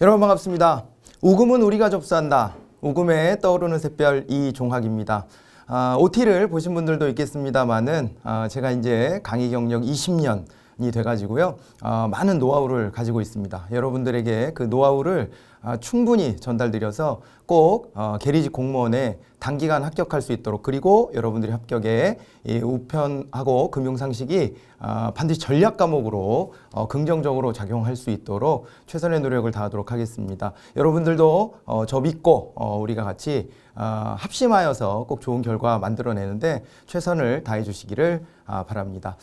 여러분 반갑습니다. 오금은 우리가 접수한다. 오금에 떠오르는 샛별 이종학입니다. 아, OT를 보신 분들도 있겠습니다만은 아, 제가 이제 강의 경력 20년 이 돼가지고요. 아, 많은 노하우를 가지고 있습니다. 여러분들에게 그 노하우를 아, 충분히 전달드려서 꼭 어, 게리지 공무원에 단기간 합격할 수 있도록 그리고 여러분들이 합격에 우편하고 금융상식이 아, 반드시 전략 과목으로 어, 긍정적으로 작용할 수 있도록 최선의 노력을 다하도록 하겠습니다. 여러분들도 어, 저 믿고 우리가 같이 아, 합심하여서 꼭 좋은 결과 만들어내는데 최선을 다해 주시기를 바랍니다.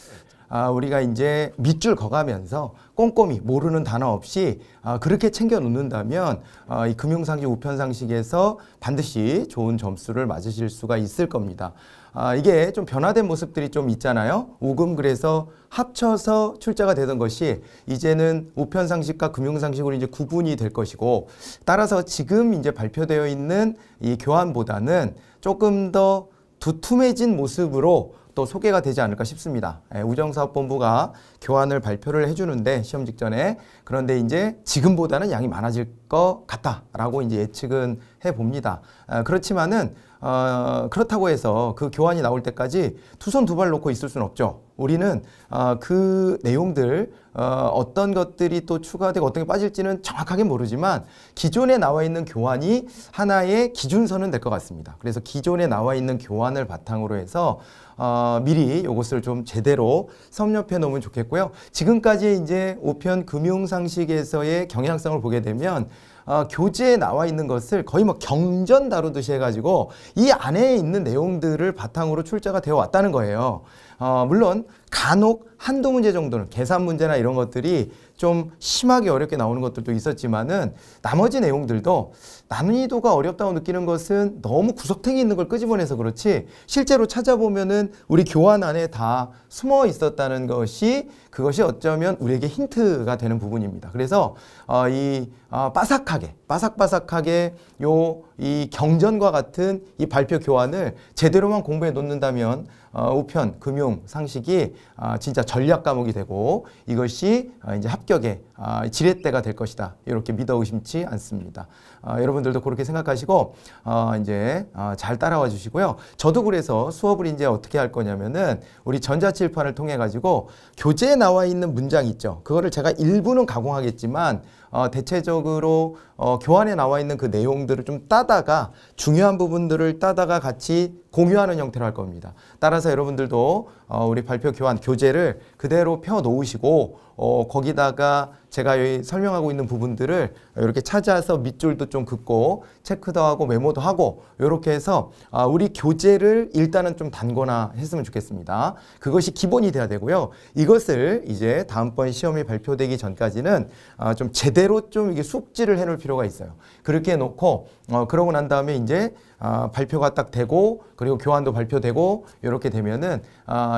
아, 우리가 이제 밑줄 거가면서 꼼꼼히 모르는 단어 없이 아, 그렇게 챙겨 놓는다면 아, 이 금융상식 우편상식에서 반드시 좋은 점수를 맞으실 수가 있을 겁니다. 아, 이게 좀 변화된 모습들이 좀 있잖아요. 우금 그래서 합쳐서 출자가 되던 것이 이제는 우편상식과 금융상식으로 이제 구분이 될 것이고 따라서 지금 이제 발표되어 있는 이 교환보다는 조금 더 두툼해진 모습으로 또 소개가 되지 않을까 싶습니다. 예, 우정사업본부가 교환을 발표를 해주는데 시험 직전에 그런데 이제 지금보다는 양이 많아질 것 같다라고 이제 예측은 해봅니다. 아, 그렇지만은 어, 그렇다고 해서 그 교환이 나올 때까지 두손두발 놓고 있을 수는 없죠. 우리는 어, 그 내용들 어, 어떤 것들이 또 추가되고 어떤 게 빠질지는 정확하게 모르지만 기존에 나와 있는 교환이 하나의 기준선은 될 것 같습니다. 그래서 기존에 나와 있는 교환을 바탕으로 해서 어, 미리 이것을 좀 제대로 섭렵해 놓으면 좋겠고요. 지금까지 이제 우편 금융상식에서의 경향성을 보게 되면 어, 교재에 나와 있는 것을 거의 뭐 경전 다루듯이 해가지고 이 안에 있는 내용들을 바탕으로 출제가 되어 왔다는 거예요. 어, 물론 간혹 한두 문제 정도는 계산 문제나 이런 것들이 좀 심하게 어렵게 나오는 것들도 있었지만은 나머지 내용들도 난이도가 어렵다고 느끼는 것은 너무 구석탱이 있는 걸 끄집어내서 그렇지 실제로 찾아보면은 우리 교환 안에 다 숨어 있었다는 것이 그것이 어쩌면 우리에게 힌트가 되는 부분입니다. 그래서 어, 이 어, 바삭하게 바삭바삭하게 요 이 경전과 같은 이 발표 교환을 제대로만 공부해 놓는다면 어, 우편 금융 상식이 아, 진짜 전략 과목이 되고 이것이 아, 이제 합격의 아, 지렛대가 될 것이다. 이렇게 믿어 의심치 않습니다. 여러분들도 그렇게 생각하시고 이제 잘 따라와 주시고요. 저도 그래서 수업을 이제 어떻게 할 거냐면은 우리 전자칠판을 통해 가지고 교재에 나와 있는 문장 있죠. 그거를 제가 일부는 가공하겠지만 어, 대체적으로 어, 교환에 나와 있는 그 내용들을 좀 따다가 중요한 부분들을 따다가 같이 공유하는 형태로 할 겁니다. 따라서 여러분들도 어, 우리 발표 교환 교재를 그대로 펴 놓으시고 어, 거기다가 제가 여기 설명하고 있는 부분들을 이렇게 찾아서 밑줄도 좀 긋고 체크도 하고 메모도 하고 이렇게 해서 아, 우리 교재를 일단은 좀 단거나 했으면 좋겠습니다. 그것이 기본이 돼야 되고요. 이것을 이제 다음번 시험이 발표되기 전까지는 아, 좀 제대로 좀 이게 숙지를 해놓을 필요가 있어요. 그렇게 해놓고 어, 그러고 난 다음에 이제 아, 발표가 딱 되고 그리고 교환도 발표되고 이렇게 되면은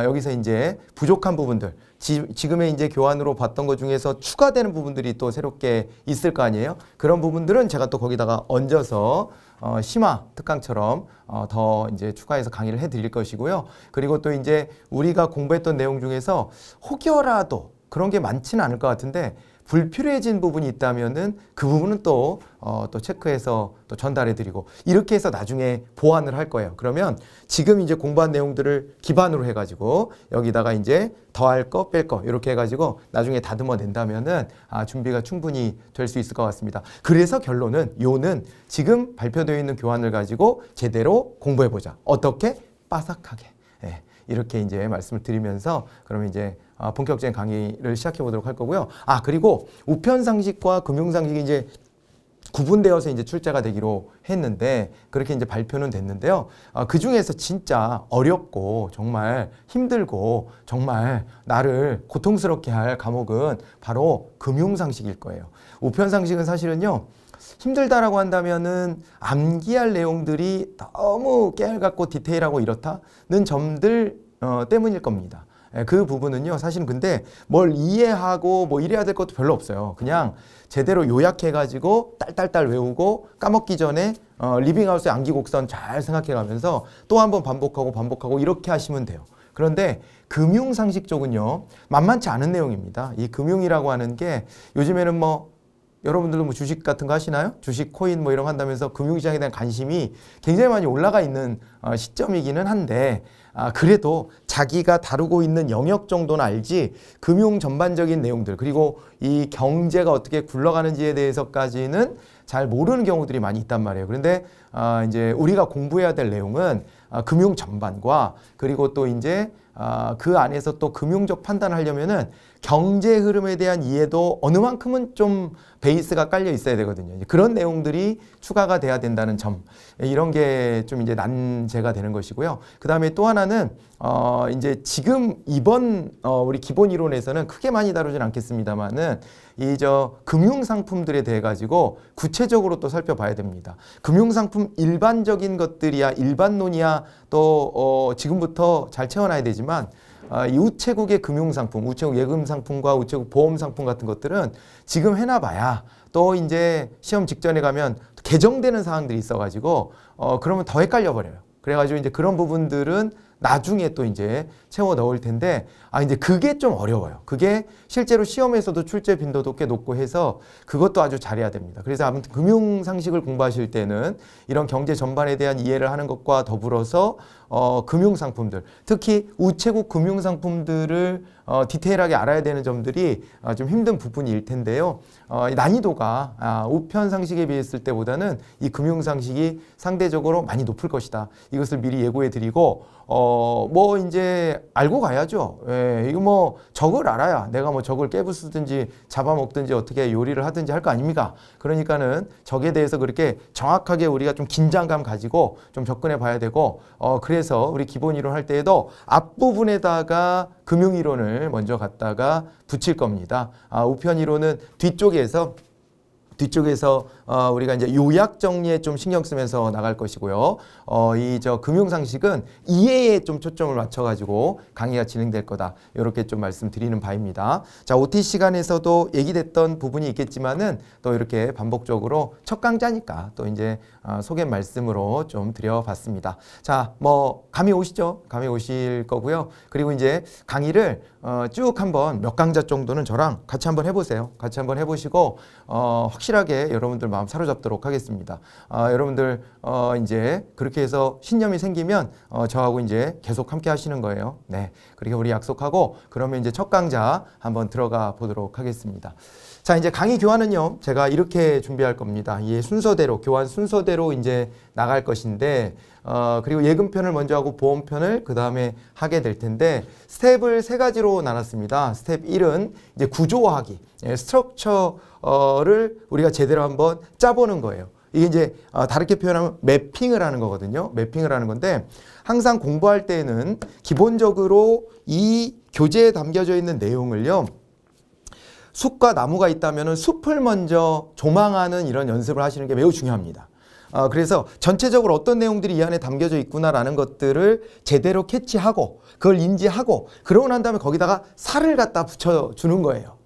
여기서 이제 부족한 부분들 지, 금의 이제 교환으로 봤던 것 중에서 추가되는 부분들이 또 새롭게 있을 거 아니에요? 그런 부분들은 제가 또 거기다가 얹어서 어, 심화 특강처럼 어, 더 이제 추가해서 강의를 해드릴 것이고요. 그리고 또 이제 우리가 공부했던 내용 중에서 혹여라도 그런 게 많지는 않을 것 같은데 불필요해진 부분이 있다면은 그 부분은 또 어, 또 체크해서 또 전달해드리고 이렇게 해서 나중에 보완을 할 거예요. 그러면 지금 이제 공부한 내용들을 기반으로 해가지고 여기다가 이제 더 할 거 뺄 거 이렇게 해가지고 나중에 다듬어 낸다면은 아, 준비가 충분히 될 수 있을 것 같습니다. 그래서 결론은 요는 지금 발표되어 있는 교환을 가지고 제대로 공부해 보자. 어떻게 빠삭하게. 이렇게 이제 말씀을 드리면서 그러면 이제 아, 본격적인 강의를 시작해 보도록 할 거고요. 아 그리고 우편 상식과 금융 상식이 이제 구분되어서 이제 출제가 되기로 했는데 그렇게 이제 발표는 됐는데요. 어, 아, 그 중에서 진짜 어렵고 정말 힘들고 정말 나를 고통스럽게 할 과목은 바로 금융 상식일 거예요. 우편 상식은 사실은요. 힘들다라고 한다면은 암기할 내용들이 너무 깨알같고 디테일하고 이렇다는 점들 어, 때문일 겁니다. 예, 그 부분은요 사실 근데 뭘 이해하고 뭐 이래야 될 것도 별로 없어요. 그냥 제대로 요약해가지고 딸딸딸 외우고 까먹기 전에 어, 리빙하우스 암기곡선 잘 생각해가면서 또 한번 반복하고 반복하고 이렇게 하시면 돼요. 그런데 금융상식 쪽은요 만만치 않은 내용입니다. 이 금융이라고 하는 게 요즘에는 뭐 여러분들도 뭐 주식 같은 거 하시나요? 주식, 코인 뭐 이런 거 한다면서 금융시장에 대한 관심이 굉장히 많이 올라가 있는 어, 시점이기는 한데 아, 그래도 자기가 다루고 있는 영역 정도는 알지 금융 전반적인 내용들 그리고 이 경제가 어떻게 굴러가는지에 대해서까지는 잘 모르는 경우들이 많이 있단 말이에요. 그런데 아, 이제 우리가 공부해야 될 내용은 아, 금융 전반과 그리고 또 이제 아, 그 안에서 또 금융적 판단을 하려면은 경제 흐름에 대한 이해도 어느 만큼은 좀 베이스가 깔려 있어야 되거든요. 그런 내용들이 추가가 돼야 된다는 점 예, 이런 게 좀 이제 난제가 되는 것이고요. 그 다음에 또 하나는 어 이제 지금 이번 어 우리 기본 이론에서는 크게 많이 다루진 않겠습니다만은 이 저 금융 상품들에 대해 가지고 구체적으로 또 살펴봐야 됩니다. 금융 상품 일반적인 것들이야 일반론이야 또어 지금부터 잘 채워놔야 되지만 아, 이 우체국의 금융상품, 우체국 예금상품과 우체국 보험상품 같은 것들은 지금 해놔봐야 또 이제 시험 직전에 가면 개정되는 사항들이 있어가지고 어, 그러면 더 헷갈려 버려요. 그래가지고 이제 그런 부분들은 나중에 또 이제 채워 넣을 텐데 아 이제 그게 좀 어려워요. 그게 실제로 시험에서도 출제 빈도도 꽤 높고 해서 그것도 아주 잘해야 됩니다. 그래서 아무튼 금융 상식을 공부하실 때는 이런 경제 전반에 대한 이해를 하는 것과 더불어서 어, 금융 상품들 특히 우체국 금융 상품들을 어, 디테일하게 알아야 되는 점들이 어, 좀 힘든 부분일 텐데요. 어, 난이도가 아, 우편 상식에 비했을 때보다는 이 금융 상식이 상대적으로 많이 높을 것이다. 이것을 미리 예고해 드리고 어, 뭐 이제 알고 가야죠. 예. 예, 이거 뭐 적을 알아야 내가 뭐 적을 깨부수든지 잡아먹든지 어떻게 요리를 하든지 할 거 아닙니까? 그러니까는 적에 대해서 그렇게 정확하게 우리가 좀 긴장감 가지고 좀 접근해 봐야 되고 어 그래서 우리 기본 이론 할 때에도 앞부분에다가 금융 이론을 먼저 갖다가 붙일 겁니다. 아, 우편 이론은 뒤쪽에서 뒤쪽에서 어, 우리가 이제 요약 정리에 좀 신경 쓰면서 나갈 것이고요. 어, 이 저 금융 상식은 이해에 좀 초점을 맞춰가지고 강의가 진행될 거다. 이렇게 좀 말씀드리는 바입니다. 자, OT 시간에서도 얘기됐던 부분이 있겠지만은 또 이렇게 반복적으로 첫 강좌니까 또 이제 어, 소개 말씀으로 좀 드려봤습니다. 자, 뭐 감이 오시죠? 감이 오실 거고요. 그리고 이제 강의를 어, 쭉 한번 몇 강좌 정도는 저랑 같이 한번 해보세요. 같이 한번 해보시고 어, 확실하게 여러분들 마음 사로잡도록 하겠습니다. 아, 여러분들 어, 이제 그렇게 해서 신념이 생기면 어, 저하고 이제 계속 함께 하시는 거예요. 네, 그렇게 우리 약속하고 그러면 이제 첫 강좌 한번 들어가 보도록 하겠습니다. 자, 이제 강의 교환은요, 제가 이렇게 준비할 겁니다. 이 순서대로, 교환 순서대로 이제 나갈 것인데, 어, 그리고 예금편을 먼저 하고 보험편을 그 다음에 하게 될 텐데, 스텝을 세 가지로 나눴습니다. 스텝 1은 이제 구조화하기, 예, 스트럭처를 우리가 제대로 한번 짜보는 거예요. 이게 이제 어, 다르게 표현하면 매핑을 하는 거거든요. 매핑을 하는 건데 항상 공부할 때는 기본적으로 이 교재에 담겨져 있는 내용을요. 숲과 나무가 있다면 숲을 먼저 조망하는 이런 연습을 하시는 게 매우 중요합니다. 어, 그래서 전체적으로 어떤 내용들이 이 안에 담겨져 있구나라는 것들을 제대로 캐치하고 그걸 인지하고 그러고 난 다음에 거기다가 살을 갖다 붙여주는 거예요.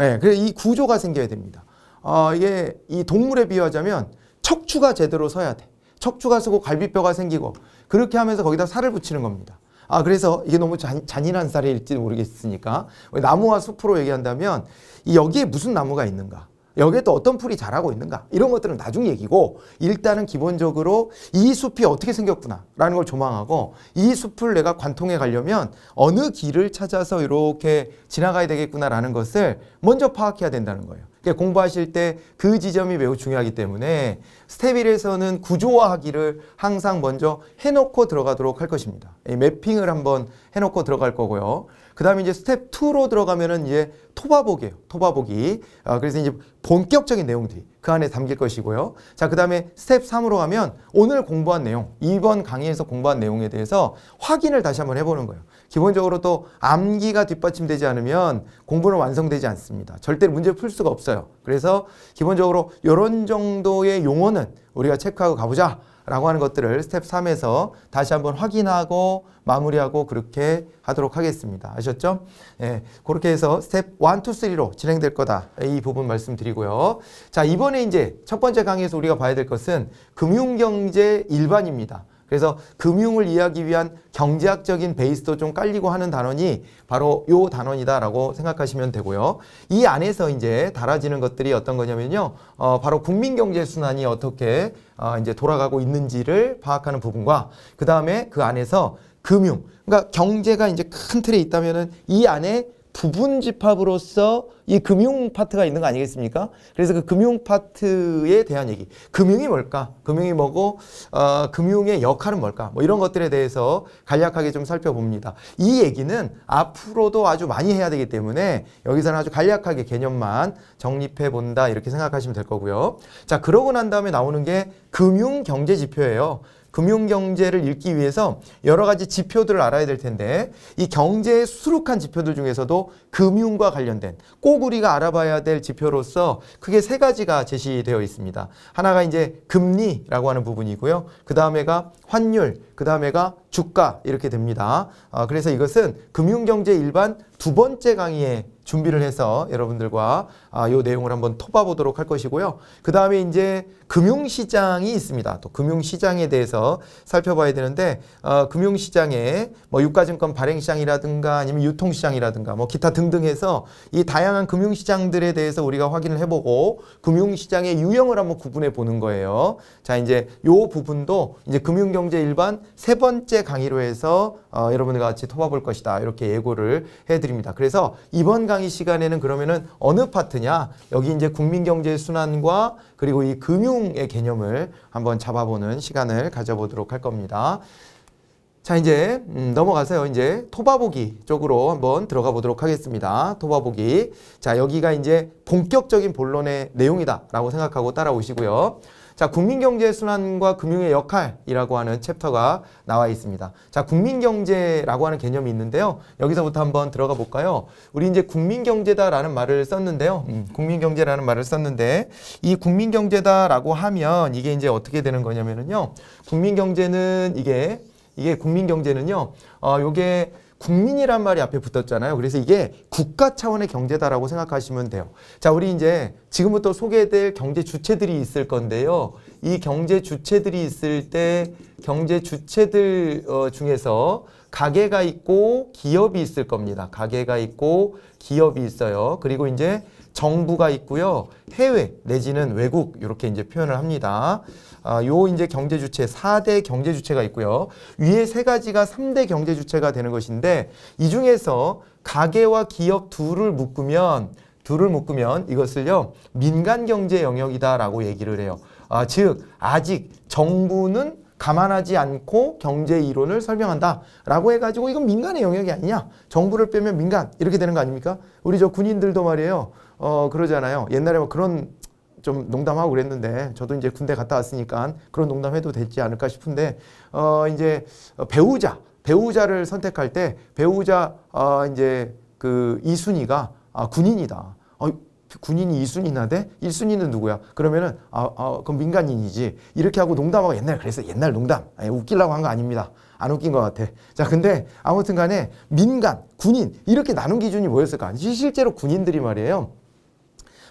예, 그래서 이 구조가 생겨야 됩니다. 어, 이게 이 동물에 비유하자면 척추가 제대로 서야 돼. 척추가 서고 갈비뼈가 생기고 그렇게 하면서 거기다 살을 붙이는 겁니다. 아 그래서 이게 너무 잔, 잔인한 사례일지는 모르겠으니까 나무와 숲으로 얘기한다면 여기에 무슨 나무가 있는가 여기에 또 어떤 풀이 자라고 있는가 이런 것들은 나중 얘기고 일단은 기본적으로 이 숲이 어떻게 생겼구나 라는 걸 조망하고 이 숲을 내가 관통해 가려면 어느 길을 찾아서 이렇게 지나가야 되겠구나 라는 것을 먼저 파악해야 된다는 거예요. 그러니까 공부하실 때 그 지점이 매우 중요하기 때문에 스텝 1에서는 구조화하기를 항상 먼저 해놓고 들어가도록 할 것입니다. 매핑을 한번 해놓고 들어갈 거고요. 그 다음에 이제 스텝 2로 들어가면은 이제 토바보기예요. 토바보기. 아, 그래서 이제 본격적인 내용들이 그 안에 담길 것이고요. 자, 그 다음에 스텝 3으로 가면 오늘 공부한 내용, 이번 강의에서 공부한 내용에 대해서 확인을 다시 한번 해보는 거예요. 기본적으로 또 암기가 뒷받침되지 않으면 공부는 완성되지 않습니다. 절대 문제 풀 수가 없어요. 그래서 기본적으로 이런 정도의 용어는 우리가 체크하고 가보자 라고 하는 것들을 스텝 3에서 다시 한번 확인하고 마무리하고 그렇게 하도록 하겠습니다. 아셨죠? 예, 그렇게 해서 스텝 1, 2, 3로 진행될 거다. 이 부분 말씀드리고요. 자, 이번에 이제 첫 번째 강의에서 우리가 봐야 될 것은 금융경제 일반입니다. 그래서 금융을 이해하기 위한 경제학적인 베이스도 좀 깔리고 하는 단원이 바로 요 단원이다라고 생각하시면 되고요. 이 안에서 이제 달아지는 것들이 어떤 거냐면요. 어, 바로 국민경제순환이 어떻게 어, 이제 돌아가고 있는지를 파악하는 부분과 그 다음에 그 안에서 금융, 그러니까 경제가 이제 큰 틀에 있다면은 이 안에 부분 집합으로서 이 금융 파트가 있는 거 아니겠습니까? 그래서 그 금융 파트에 대한 얘기. 금융이 뭘까? 금융이 뭐고 어, 금융의 역할은 뭘까? 뭐 이런 것들에 대해서 간략하게 좀 살펴봅니다. 이 얘기는 앞으로도 아주 많이 해야 되기 때문에 여기서는 아주 간략하게 개념만 정립해 본다 이렇게 생각하시면 될 거고요. 자, 그러고 난 다음에 나오는 게 금융 경제 지표예요. 금융경제를 읽기 위해서 여러 가지 지표들을 알아야 될 텐데 이 경제의 수록한 지표들 중에서도 금융과 관련된 꼭 우리가 알아봐야 될 지표로서 크게 세 가지가 제시되어 있습니다. 하나가 이제 금리라고 하는 부분이고요. 그 다음에가 환율, 그 다음에가 주가 이렇게 됩니다. 어, 그래서 이것은 금융경제 일반 두 번째 강의에 준비를 해서 여러분들과 아, 요 내용을 한번 토봐보도록 할 것이고요. 그 다음에 이제 금융시장이 있습니다. 또 금융시장에 대해서 살펴봐야 되는데 어, 아, 금융시장에 뭐 유가증권 발행시장이라든가 아니면 유통시장이라든가 뭐 기타 등등 해서 이 다양한 금융시장들에 대해서 우리가 확인을 해보고 금융시장의 유형을 한번 구분해 보는 거예요. 자 이제 요 부분도 이제 금융경제 일반 세 번째 강의로 해서 어, 여러분과 들 같이 토마볼 것이다. 이렇게 예고를 해드립니다. 그래서 이번 강의 시간에는 그러면은 어느 파트냐? 여기 이제 국민경제 순환과 그리고 이 금융의 개념을 한번 잡아보는 시간을 가져보도록 할 겁니다. 자 이제 음, 넘어가세요 이제 토바보기 쪽으로 한번 들어가 보도록 하겠습니다. 토바보기. 자 여기가 이제 본격적인 본론의 내용이다라고 생각하고 따라오시고요. 자, 국민경제순환과 의 금융의 역할이라고 하는 챕터가 나와 있습니다. 자, 국민경제라고 하는 개념이 있는데요. 여기서부터 한번 들어가 볼까요? 우리 이제 국민경제다라는 말을 썼는데요. 음, 국민경제라는 말을 썼는데 이 국민경제다라고 하면 이게 이제 어떻게 되는 거냐면은요. 국민경제는 이게 이게 국민경제는요. 어, 요게 국민이란 말이 앞에 붙었잖아요. 그래서 이게 국가 차원의 경제다라고 생각하시면 돼요. 자, 우리 이제 지금부터 소개될 경제 주체들이 있을 건데요. 이 경제 주체들이 있을 때 경제 주체들 어, 중에서 가게가 있고 기업이 있을 겁니다. 가게가 있고 기업이 있어요. 그리고 이제 정부가 있고요. 해외 내지는 외국 이렇게 이제 표현을 합니다. 아, 요 이제 경제 주체 4대 경제 주체가 있고요. 위에 세 가지가 3대 경제 주체가 되는 것인데 이 중에서 가계와 기업 둘을 묶으면 둘을 묶으면 이것을요. 민간 경제 영역이다라고 얘기를 해요. 아, 즉 아직 정부는 감안하지 않고 경제 이론을 설명한다라고 해가지고 이건 민간의 영역이 아니냐 정부를 빼면 민간 이렇게 되는 거 아닙니까? 우리 저 군인들도 말이에요 어 그러잖아요 옛날에 뭐 그런 좀 농담하고 그랬는데 저도 이제 군대 갔다 왔으니까 그런 농담해도 되지 않을까 싶은데 어 이제 배우자 배우자를 선택할 때 배우자 어 이제 그 이순이가 아 군인이다. 어 군인이 이순이나 돼? 일순이는 누구야? 그러면은 아, 아 그럼 민간인이지. 이렇게 하고 농담하고 옛날 그래서 옛날 농담. 아니, 웃기려고 한 거 아닙니다. 안 웃긴 것 같아. 자, 근데 아무튼 간에 민간, 군인 이렇게 나눈 기준이 뭐였을까? 실제로 군인들이 말이에요.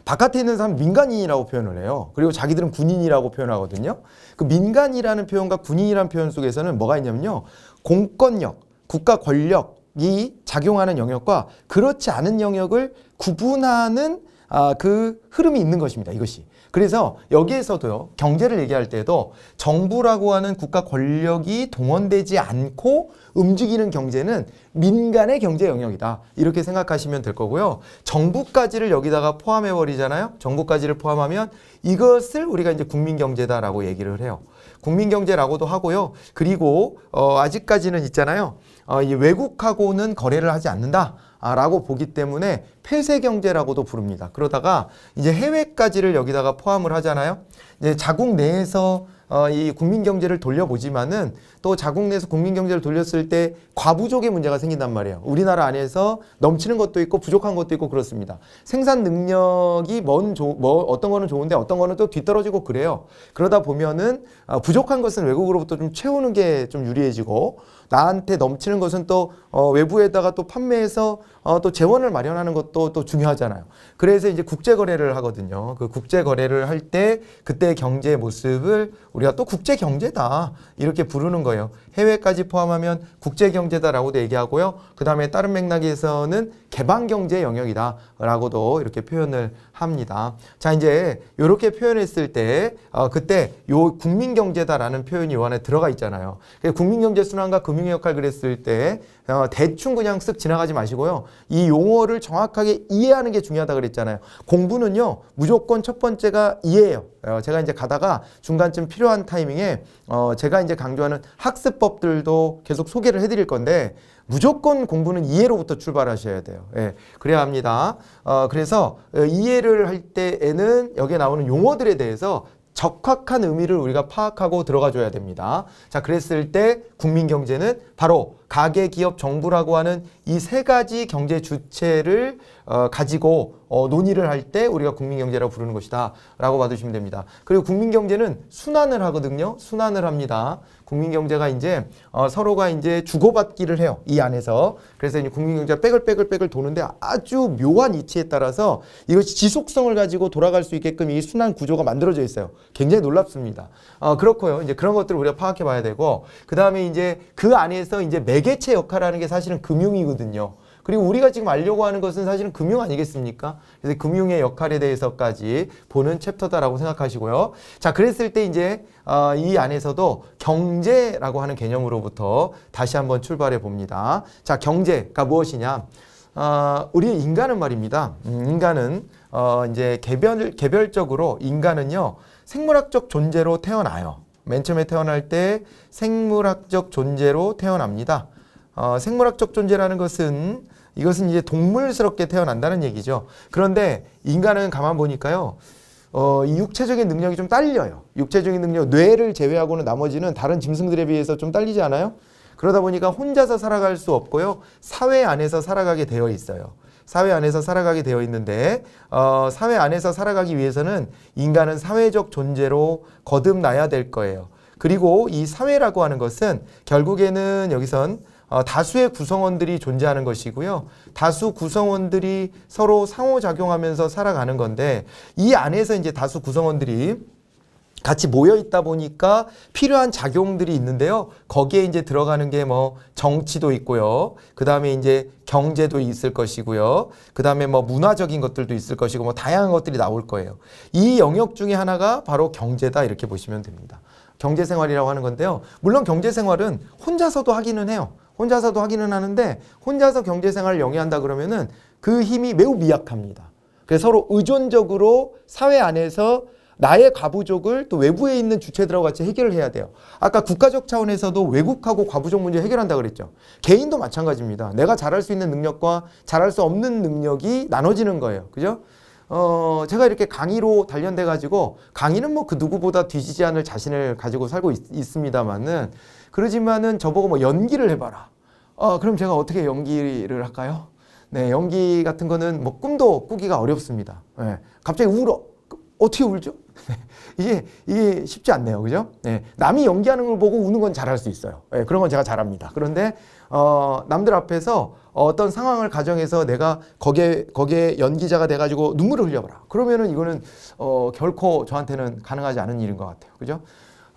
바깥에 있는 사람 민간인이라고 표현을 해요. 그리고 자기들은 군인이라고 표현하거든요. 그 민간이라는 표현과 군인이라는 표현 속에서는 뭐가 있냐면요. 공권력, 국가 권력이 작용하는 영역과 그렇지 않은 영역을 구분하는 아, 그 흐름이 있는 것입니다. 이것이. 그래서 여기에서도요. 경제를 얘기할 때도 정부라고 하는 국가 권력이 동원되지 않고 움직이는 경제는 민간의 경제 영역이다. 이렇게 생각하시면 될 거고요. 정부까지를 여기다가 포함해 버리잖아요. 정부까지를 포함하면 이것을 우리가 이제 국민 경제다라고 얘기를 해요. 국민 경제라고도 하고요. 그리고 어 아직까지는 있잖아요. 어, 이 외국하고는 거래를 하지 않는다. 라고 보기 때문에 폐쇄 경제라고도 부릅니다. 그러다가 이제 해외까지를 여기다가 포함을 하잖아요. 이제 자국 내에서 어, 이 국민 경제를 돌려보지만은 또 자국 내에서 국민 경제를 돌렸을 때 과부족의 문제가 생긴단 말이에요. 우리나라 안에서 넘치는 것도 있고 부족한 것도 있고 그렇습니다. 생산 능력이 뭔 조, 뭐 어떤 거는 좋은데 어떤 거는 또 뒤떨어지고 그래요. 그러다 보면은 어, 부족한 것은 외국으로부터 좀 채우는 게 좀 유리해지고 나한테 넘치는 것은 또 어, 외부에다가 또 판매해서 어, 또 재원을 마련하는 것도 또 중요하잖아요. 그래서 이제 국제 거래를 하거든요. 그 국제 거래를 할 때 그때 경제의 모습을 우리가 또 국제 경제다 이렇게 부르는 거예요. 해외까지 포함하면 국제경제다라고도 얘기하고요. 그 다음에 다른 맥락에서는 개방경제 영역이다라고도 이렇게 표현을 합니다. 자 이제 이렇게 표현했을 때 어, 그때 요 국민경제다라는 표현이 요 안에 들어가 있잖아요. 그러니까 국민경제순환과 금융의 역할 그랬을 때 어, 대충 그냥 쓱 지나가지 마시고요. 이 용어를 정확하게 이해하는 게 중요하다 그랬잖아요. 공부는요. 무조건 첫 번째가 이해예요. 어, 제가 이제 가다가 중간쯤 필요한 타이밍에 어, 제가 이제 강조하는 학습법들도 계속 소개를 해드릴 건데 무조건 공부는 이해로부터 출발하셔야 돼요. 예, 그래야 합니다. 어, 그래서 어, 이해를 할 때에는 여기에 나오는 용어들에 대해서 적확한 의미를 우리가 파악하고 들어가줘야 됩니다. 자, 그랬을 때 국민 경제는 바로 가계, 기업, 정부라고 하는 이 세 가지 경제 주체를 어, 가지고 어, 논의를 할 때 우리가 국민 경제라고 부르는 것이다 라고 봐주시면 됩니다. 그리고 국민 경제는 순환을 하거든요. 순환을 합니다. 국민 경제가 이제 어, 서로가 이제 주고받기를 해요. 이 안에서. 그래서 이제 국민 경제가 빼글빼글빼글 도는데 아주 묘한 이치에 따라서 이것이 지속성을 가지고 돌아갈 수 있게끔 이 순환 구조가 만들어져 있어요. 굉장히 놀랍습니다. 어, 그렇고요. 이제 그런 것들을 우리가 파악해 봐야 되고 그다음에 이제 그 안에서 이제 매개체 역할을 하는 게 사실은 금융이거든요. 그리고 우리가 지금 알려고 하는 것은 사실은 금융 아니겠습니까? 그래서 금융의 역할에 대해서까지 보는 챕터다라고 생각하시고요. 자, 그랬을 때 이제 어, 이 안에서도 경제라고 하는 개념으로부터 다시 한번 출발해 봅니다. 자, 경제가 무엇이냐? 어, 우리 인간은 말입니다. 음, 인간은 어, 이제 개별, 개별적으로 인간은요, 생물학적 존재로 태어나요. 맨 처음에 태어날 때 생물학적 존재로 태어납니다. 어, 생물학적 존재라는 것은 이것은 이제 동물스럽게 태어난다는 얘기죠. 그런데 인간은 가만 보니까요. 어, 이 육체적인 능력이 좀 딸려요. 육체적인 능력, 뇌를 제외하고는 나머지는 다른 짐승들에 비해서 좀 딸리지 않아요? 그러다 보니까 혼자서 살아갈 수 없고요. 사회 안에서 살아가게 되어 있어요. 사회 안에서 살아가게 되어 있는데 어, 사회 안에서 살아가기 위해서는 인간은 사회적 존재로 거듭나야 될 거예요. 그리고 이 사회라고 하는 것은 결국에는 여기선 어, 다수의 구성원들이 존재하는 것이고요. 다수 구성원들이 서로 상호작용하면서 살아가는 건데 이 안에서 이제 다수 구성원들이 같이 모여 있다 보니까 필요한 작용들이 있는데요. 거기에 이제 들어가는 게 뭐 정치도 있고요. 그 다음에 이제 경제도 있을 것이고요. 그 다음에 뭐 문화적인 것들도 있을 것이고 뭐 다양한 것들이 나올 거예요. 이 영역 중에 하나가 바로 경제다 이렇게 보시면 됩니다. 경제생활이라고 하는 건데요. 물론 경제생활은 혼자서도 하기는 해요. 혼자서도 하기는 하는데 혼자서 경제생활을 영위한다 그러면은 그 힘이 매우 미약합니다. 그래서 서로 의존적으로 사회 안에서 나의 과부족을 또 외부에 있는 주체들하고 같이 해결을 해야 돼요. 아까 국가적 차원에서도 외국하고 과부족 문제 해결한다 그랬죠. 개인도 마찬가지입니다. 내가 잘할 수 있는 능력과 잘할 수 없는 능력이 나눠지는 거예요. 그죠? 어, 제가 이렇게 강의로 단련돼가지고 강의는 뭐 그 누구보다 뒤지지 않을 자신을 가지고 살고 있, 있습니다만은 그러지만은 저보고 뭐 연기를 해봐라. 어, 그럼 제가 어떻게 연기를 할까요? 네, 연기 같은 거는 뭐 꿈도 꾸기가 어렵습니다. 네, 갑자기 울어. 어떻게 울죠? 네. 이게, 이게 쉽지 않네요. 그죠? 네, 남이 연기하는 걸 보고 우는 건 잘할 수 있어요. 네, 그런 건 제가 잘합니다. 그런데, 어, 남들 앞에서 어떤 상황을 가정해서 내가 거기에, 거기에 연기자가 돼가지고 눈물을 흘려봐라. 그러면은 이거는, 어, 결코 저한테는 가능하지 않은 일인 것 같아요. 그죠?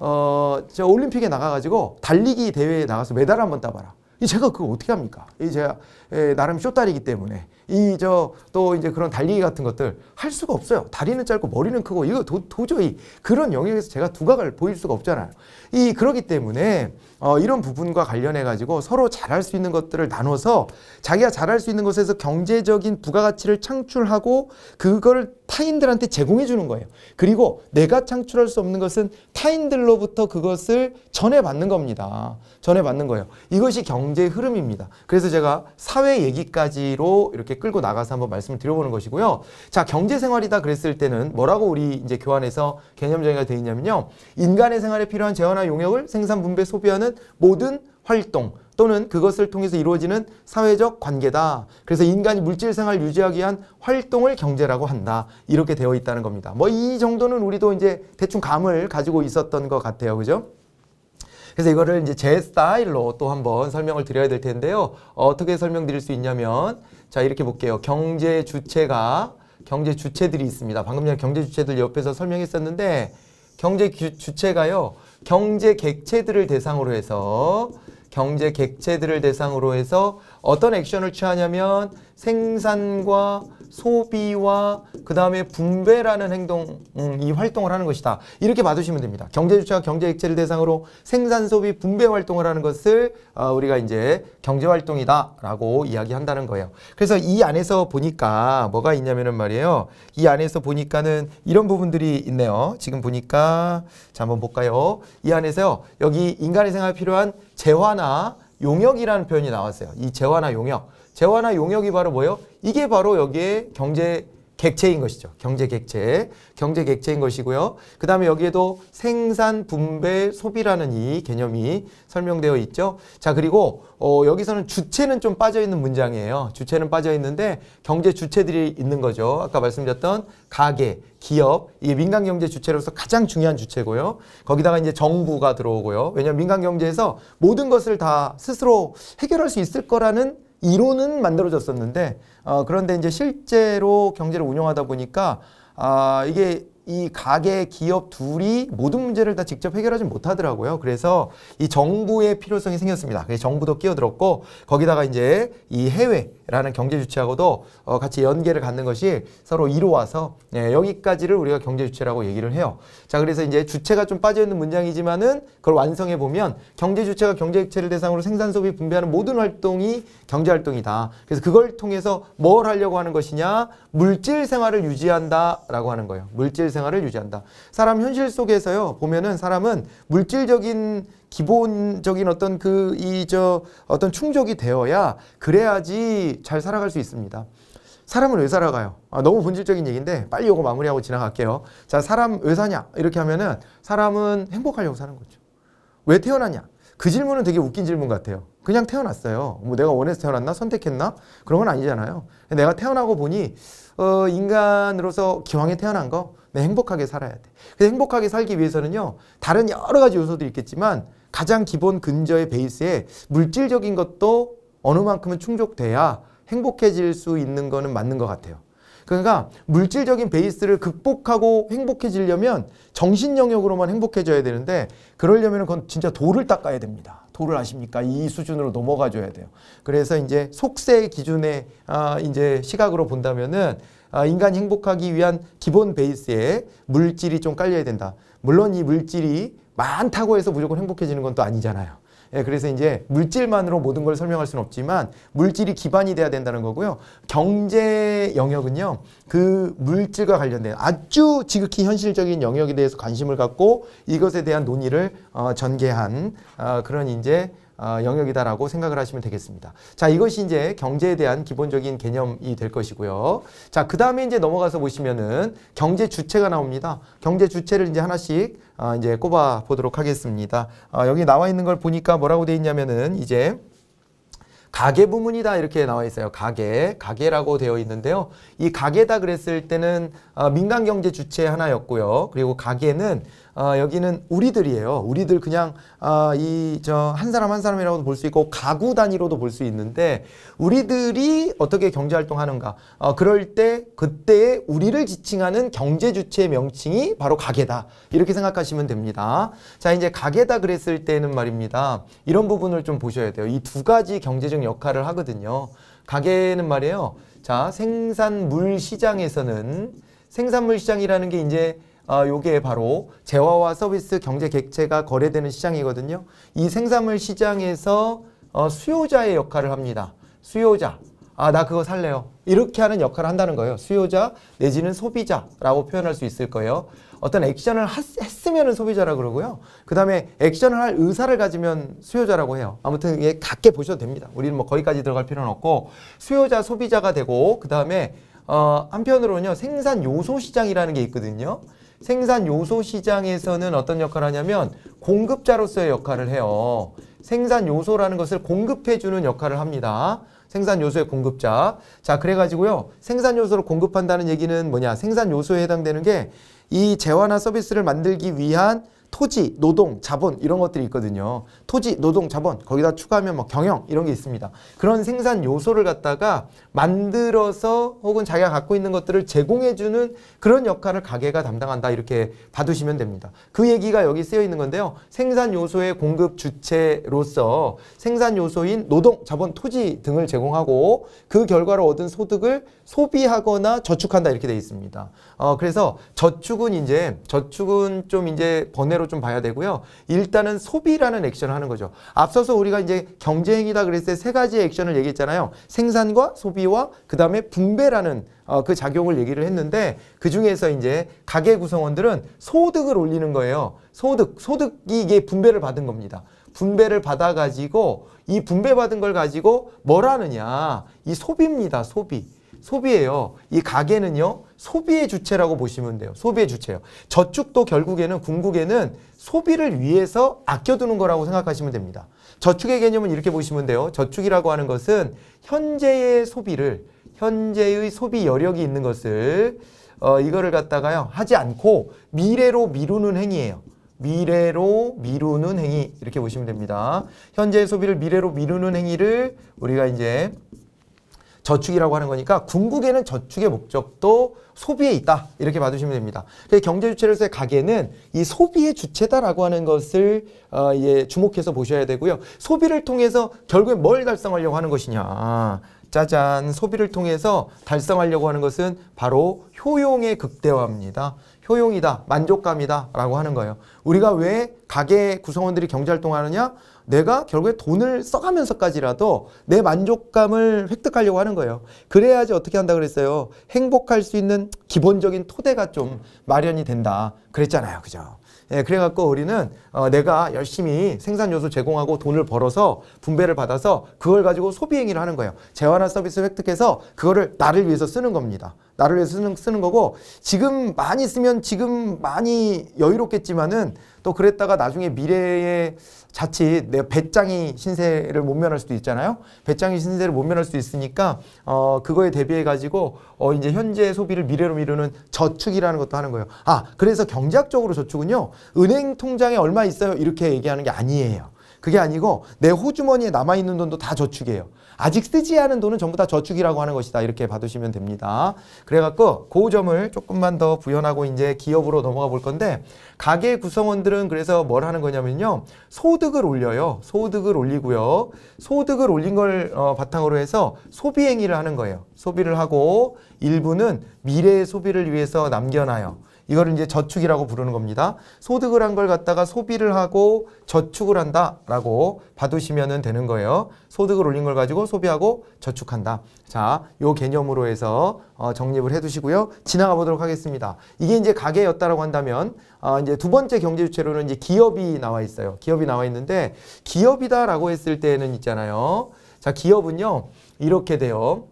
어, 제가 올림픽에 나가가지고 달리기 대회에 나가서 메달 한 번 따봐라. 이 제가 그거 어떻게 합니까? 이 제가 에, 예, 나름 쇼다리기 때문에 이 저 또 이제 그런 달리기 같은 것들 할 수가 없어요. 다리는 짧고 머리는 크고 이거 도, 도저히 그런 영역에서 제가 두각을 보일 수가 없잖아요. 이 그러기 때문에 어, 이런 부분과 관련해 가지고 서로 잘할 수 있는 것들을 나눠서 자기가 잘할 수 있는 것에서 경제적인 부가가치를 창출하고 그걸 타인들한테 제공해 주는 거예요. 그리고 내가 창출할 수 없는 것은 타인들로부터 그것을 전해 받는 겁니다. 전해 받는 거예요. 이것이 경제의 흐름입니다. 그래서 제가 사회 얘기까지로 이렇게 끌고 나가서 한번 말씀을 드려보는 것이고요. 자, 경제 생활이다 그랬을 때는 뭐라고 우리 이제 교환에서 개념 정의가 되어 있냐면요. 인간의 생활에 필요한 재화나 용역을 생산, 분배, 소비하는 이루어지는 모든 활동 또는 그것을 통해서 이루어지는 사회적 관계다. 그래서 인간이 물질생활 을 유지하기 위한 활동을 경제라고 한다. 이렇게 되어 있다는 겁니다. 뭐 이 정도는 우리도 이제 대충 감을 가지고 있었던 것 같아요. 그죠? 그래서 이거를 이제 제 스타일로 또 한번 설명을 드려야 될 텐데요. 어떻게 설명드릴 수 있냐면 자 이렇게 볼게요. 경제 주체가 경제 주체들이 있습니다. 방금 전에 경제 주체들 옆에서 설명했었는데 경제 주체가요. 경제 객체들을 대상으로 해서 경제 객체들을 대상으로 해서 어떤 액션을 취하냐면 생산과 소비와 그 다음에 분배라는 행동, 음, 이 활동을 하는 것이다. 이렇게 봐두시면 됩니다. 경제주체와 경제액체를 대상으로 생산, 소비, 분배 활동을 하는 것을 어, 우리가 이제 경제활동이다라고 이야기한다는 거예요. 그래서 이 안에서 보니까 뭐가 있냐면은 말이에요. 이 안에서 보니까는 이런 부분들이 있네요. 지금 보니까 자 한번 볼까요? 이 안에서요. 여기 인간의 생활에 필요한 재화나 용역이라는 표현이 나왔어요. 이 재화나 용역. 재화나 용역이 바로 뭐예요? 이게 바로 여기에 경제 객체인 것이죠. 경제 객체. 경제 객체인 것이고요. 그 다음에 여기에도 생산, 분배, 소비라는 이 개념이 설명되어 있죠. 자, 그리고 어, 여기서는 주체는 좀 빠져있는 문장이에요. 주체는 빠져있는데 경제 주체들이 있는 거죠. 아까 말씀드렸던 가게, 기업, 이게 민간경제 주체로서 가장 중요한 주체고요. 거기다가 이제 정부가 들어오고요. 왜냐하면 민간경제에서 모든 것을 다 스스로 해결할 수 있을 거라는 이론은 만들어졌었는데 어, 그런데 이제 실제로 경제를 운영하다 보니까 아, 이게 이 가게 기업 둘이 모든 문제를 다 직접 해결하지 못하더라고요. 그래서 이 정부의 필요성이 생겼습니다. 그래서 정부도 끼어들었고 거기다가 이제 이 해외 라는 경제 주체하고도 어, 같이 연계를 갖는 것이 서로 이로와서 예, 여기까지를 우리가 경제 주체라고 얘기를 해요. 자 그래서 이제 주체가 좀 빠져 있는 문장이지만은 그걸 완성해 보면 경제 주체가 경제 주체를 대상으로 생산 소비 분배하는 모든 활동이 경제 활동이다. 그래서 그걸 통해서 뭘 하려고 하는 것이냐 물질 생활을 유지한다라고 하는 거예요. 물질 생활을 유지한다. 사람 현실 속에서요 보면은 사람은 물질적인 기본적인 어떤 그 이 저 어떤 충족이 되어야 그래야지 잘 살아갈 수 있습니다. 사람은 왜 살아가요? 아, 너무 본질적인 얘기인데 빨리 이거 마무리하고 지나갈게요. 자, 사람 왜 사냐? 이렇게 하면은 사람은 행복하려고 사는 거죠. 왜 태어나냐? 그 질문은 되게 웃긴 질문 같아요. 그냥 태어났어요. 뭐 내가 원해서 태어났나? 선택했나? 그런 건 아니잖아요. 내가 태어나고 보니 어, 인간으로서 기왕에 태어난 거, 내 행복하게 살아야 돼. 그 행복하게 살기 위해서는요, 다른 여러 가지 요소들 있겠지만 가장 기본 근저의 베이스에 물질적인 것도 어느 만큼은 충족돼야 행복해질 수 있는 거는 맞는 것 같아요. 그러니까 물질적인 베이스를 극복하고 행복해지려면 정신 영역으로만 행복해져야 되는데 그러려면 그건 진짜 돌을 닦아야 됩니다. 돌을 아십니까? 이 수준으로 넘어가 줘야 돼요. 그래서 이제 속세 기준의 아 이제 시각으로 본다면은 아인간 행복하기 위한 기본 베이스에 물질이 좀 깔려야 된다. 물론 이 물질이 많다고 해서 무조건 행복해지는 건 또 아니잖아요. 예, 그래서 이제 물질만으로 모든 걸 설명할 수는 없지만 물질이 기반이 돼야 된다는 거고요. 경제 영역은요. 그 물질과 관련된 아주 지극히 현실적인 영역에 대해서 관심을 갖고 이것에 대한 논의를 어, 전개한 어, 그런 이제 아, 영역이다라고 생각을 하시면 되겠습니다. 자, 이것이 이제 경제에 대한 기본적인 개념이 될 것이고요. 자, 그 다음에 이제 넘어가서 보시면은 경제 주체가 나옵니다. 경제 주체를 이제 하나씩 어, 이제 꼽아 보도록 하겠습니다. 어, 여기 나와 있는 걸 보니까 뭐라고 돼 있냐면은 이제 가계 부문이다 이렇게 나와 있어요. 가계, 가계라고 되어 있는데요. 이 가계다 그랬을 때는 민간 경제 주체 하나였고요. 그리고 가계는 어, 여기는 우리들이에요. 우리들 그냥 어, 아, 이저 한 사람 한 사람이라고도 볼 수 있고 가구 단위로도 볼 수 있는데 우리들이 어떻게 경제 활동하는가. 어, 그럴 때 그때의 우리를 지칭하는 경제 주체의 명칭이 바로 가게다. 이렇게 생각하시면 됩니다. 자 이제 가게다 그랬을 때는 말입니다. 이런 부분을 좀 보셔야 돼요. 이 두 가지 경제적 역할을 하거든요. 가게는 말이에요. 자 생산물 시장에서는 생산물 시장이라는 게 이제 아, 요게 바로 재화와 서비스 경제 객체가 거래되는 시장이거든요. 이 생산물 시장에서 어, 수요자의 역할을 합니다. 수요자. 아, 나 그거 살래요. 이렇게 하는 역할을 한다는 거예요. 수요자 내지는 소비자라고 표현할 수 있을 거예요. 어떤 액션을 했으면 소비자라 그러고요. 그 다음에 액션을 할 의사를 가지면 수요자라고 해요. 아무튼 이게 각게 보셔도 됩니다. 우리는 뭐 거기까지 들어갈 필요는 없고 수요자, 소비자가 되고 그 다음에 어, 한편으로는요. 생산 요소 시장이라는 게 있거든요. 생산 요소 시장에서는 어떤 역할을 하냐면 공급자로서의 역할을 해요. 생산 요소라는 것을 공급해주는 역할을 합니다. 생산 요소의 공급자. 자, 그래가지고요. 생산 요소를 공급한다는 얘기는 뭐냐. 생산 요소에 해당되는 게 이 재화나 서비스를 만들기 위한 토지, 노동, 자본 이런 것들이 있거든요. 토지, 노동, 자본 거기다 추가하면 뭐 경영 이런 게 있습니다. 그런 생산 요소를 갖다가 만들어서 혹은 자기가 갖고 있는 것들을 제공해주는 그런 역할을 가게가 담당한다 이렇게 봐두시면 됩니다. 그 얘기가 여기 쓰여 있는 건데요. 생산 요소의 공급 주체로서 생산 요소인 노동, 자본, 토지 등을 제공하고 그 결과로 얻은 소득을 소비하거나 저축한다 이렇게 돼 있습니다. 어, 그래서 저축은 이제 저축은 좀 이제 번외로 좀 봐야 되고요. 일단은 소비라는 액션을 하는 거죠. 앞서서 우리가 이제 경제행위다 그랬을 때 세 가지 액션을 얘기했잖아요. 생산과 소비와 그다음에 분배라는 어, 그 작용을 얘기를 했는데 그중에서 이제 가계 구성원들은 소득을 올리는 거예요. 소득, 소득이 이게 분배를 받은 겁니다. 분배를 받아 가지고 이 분배받은 걸 가지고 뭘 하느냐? 이 소비입니다. 소비. 소비예요. 이가게는요 소비의 주체라고 보시면 돼요. 소비의 주체요. 저축도 결국에는 궁극에는 소비를 위해서 아껴두는 거라고 생각하시면 됩니다. 저축의 개념은 이렇게 보시면 돼요. 저축이라고 하는 것은 현재의 소비를 현재의 소비 여력이 있는 것을 어, 이거를 갖다가요 하지 않고 미래로 미루는 행위예요. 미래로 미루는 행위 이렇게 보시면 됩니다. 현재의 소비를 미래로 미루는 행위를 우리가 이제 저축이라고 하는 거니까 궁극에는 저축의 목적도 소비에 있다 이렇게 봐주시면 됩니다. 그래서 경제 주체로서의 가계는 이 소비의 주체다라고 하는 것을 어, 예, 주목해서 보셔야 되고요. 소비를 통해서 결국엔 뭘 달성하려고 하는 것이냐. 짜잔 소비를 통해서 달성하려고 하는 것은 바로 효용의 극대화입니다. 효용이다 만족감이다 라고 하는 거예요. 우리가 왜 가게 구성원들이 경제활동하느냐? 내가 결국에 돈을 써가면서까지라도 내 만족감을 획득하려고 하는 거예요. 그래야지 어떻게 한다 그랬어요. 행복할 수 있는 기본적인 토대가 좀 음. 마련이 된다. 그랬잖아요. 그죠? 예, 그래갖고 우리는 어, 내가 열심히 생산 요소 제공하고 돈을 벌어서 분배를 받아서 그걸 가지고 소비 행위를 하는 거예요. 재화나 서비스 획득해서 그거를 나를 위해서 쓰는 겁니다. 나를 위해서 쓰는, 쓰는 거고 지금 많이 쓰면 지금 많이 여유롭겠지만은 또 그랬다가 나중에 미래에 자칫 내 배짱이 신세를 못 면할 수도 있잖아요. 배짱이 신세를 못 면할 수 있으니까 어 그거에 대비해 가지고 어 이제 현재 소비를 미래로 미루는 저축이라는 것도 하는 거예요. 아 그래서 경제학적으로 저축은요 은행 통장에 얼마 있어요 이렇게 얘기하는 게 아니에요. 그게 아니고 내 호주머니에 남아 있는 돈도 다 저축이에요. 아직 쓰지 않은 돈은 전부 다 저축이라고 하는 것이다. 이렇게 봐두시면 됩니다. 그래갖고 그 점을 조금만 더 부연하고 이제 기업으로 넘어가 볼 건데 가계 구성원들은 그래서 뭘 하는 거냐면요. 소득을 올려요. 소득을 올리고요. 소득을 올린 걸 어, 바탕으로 해서 소비 행위를 하는 거예요. 소비를 하고 일부는 미래의 소비를 위해서 남겨놔요. 이거를 이제 저축이라고 부르는 겁니다. 소득을 한 걸 갖다가 소비를 하고 저축을 한다라고 봐두시면 되는 거예요. 소득을 올린 걸 가지고 소비하고 저축한다. 자, 요 개념으로 해서 어, 정립을 해두시고요. 지나가 보도록 하겠습니다. 이게 이제 가계였다라고 한다면 어, 이제 두 번째 경제 주체로는 이제 기업이 나와 있어요. 기업이 나와 있는데 기업이다라고 했을 때는 있잖아요. 자, 기업은요 이렇게 돼요.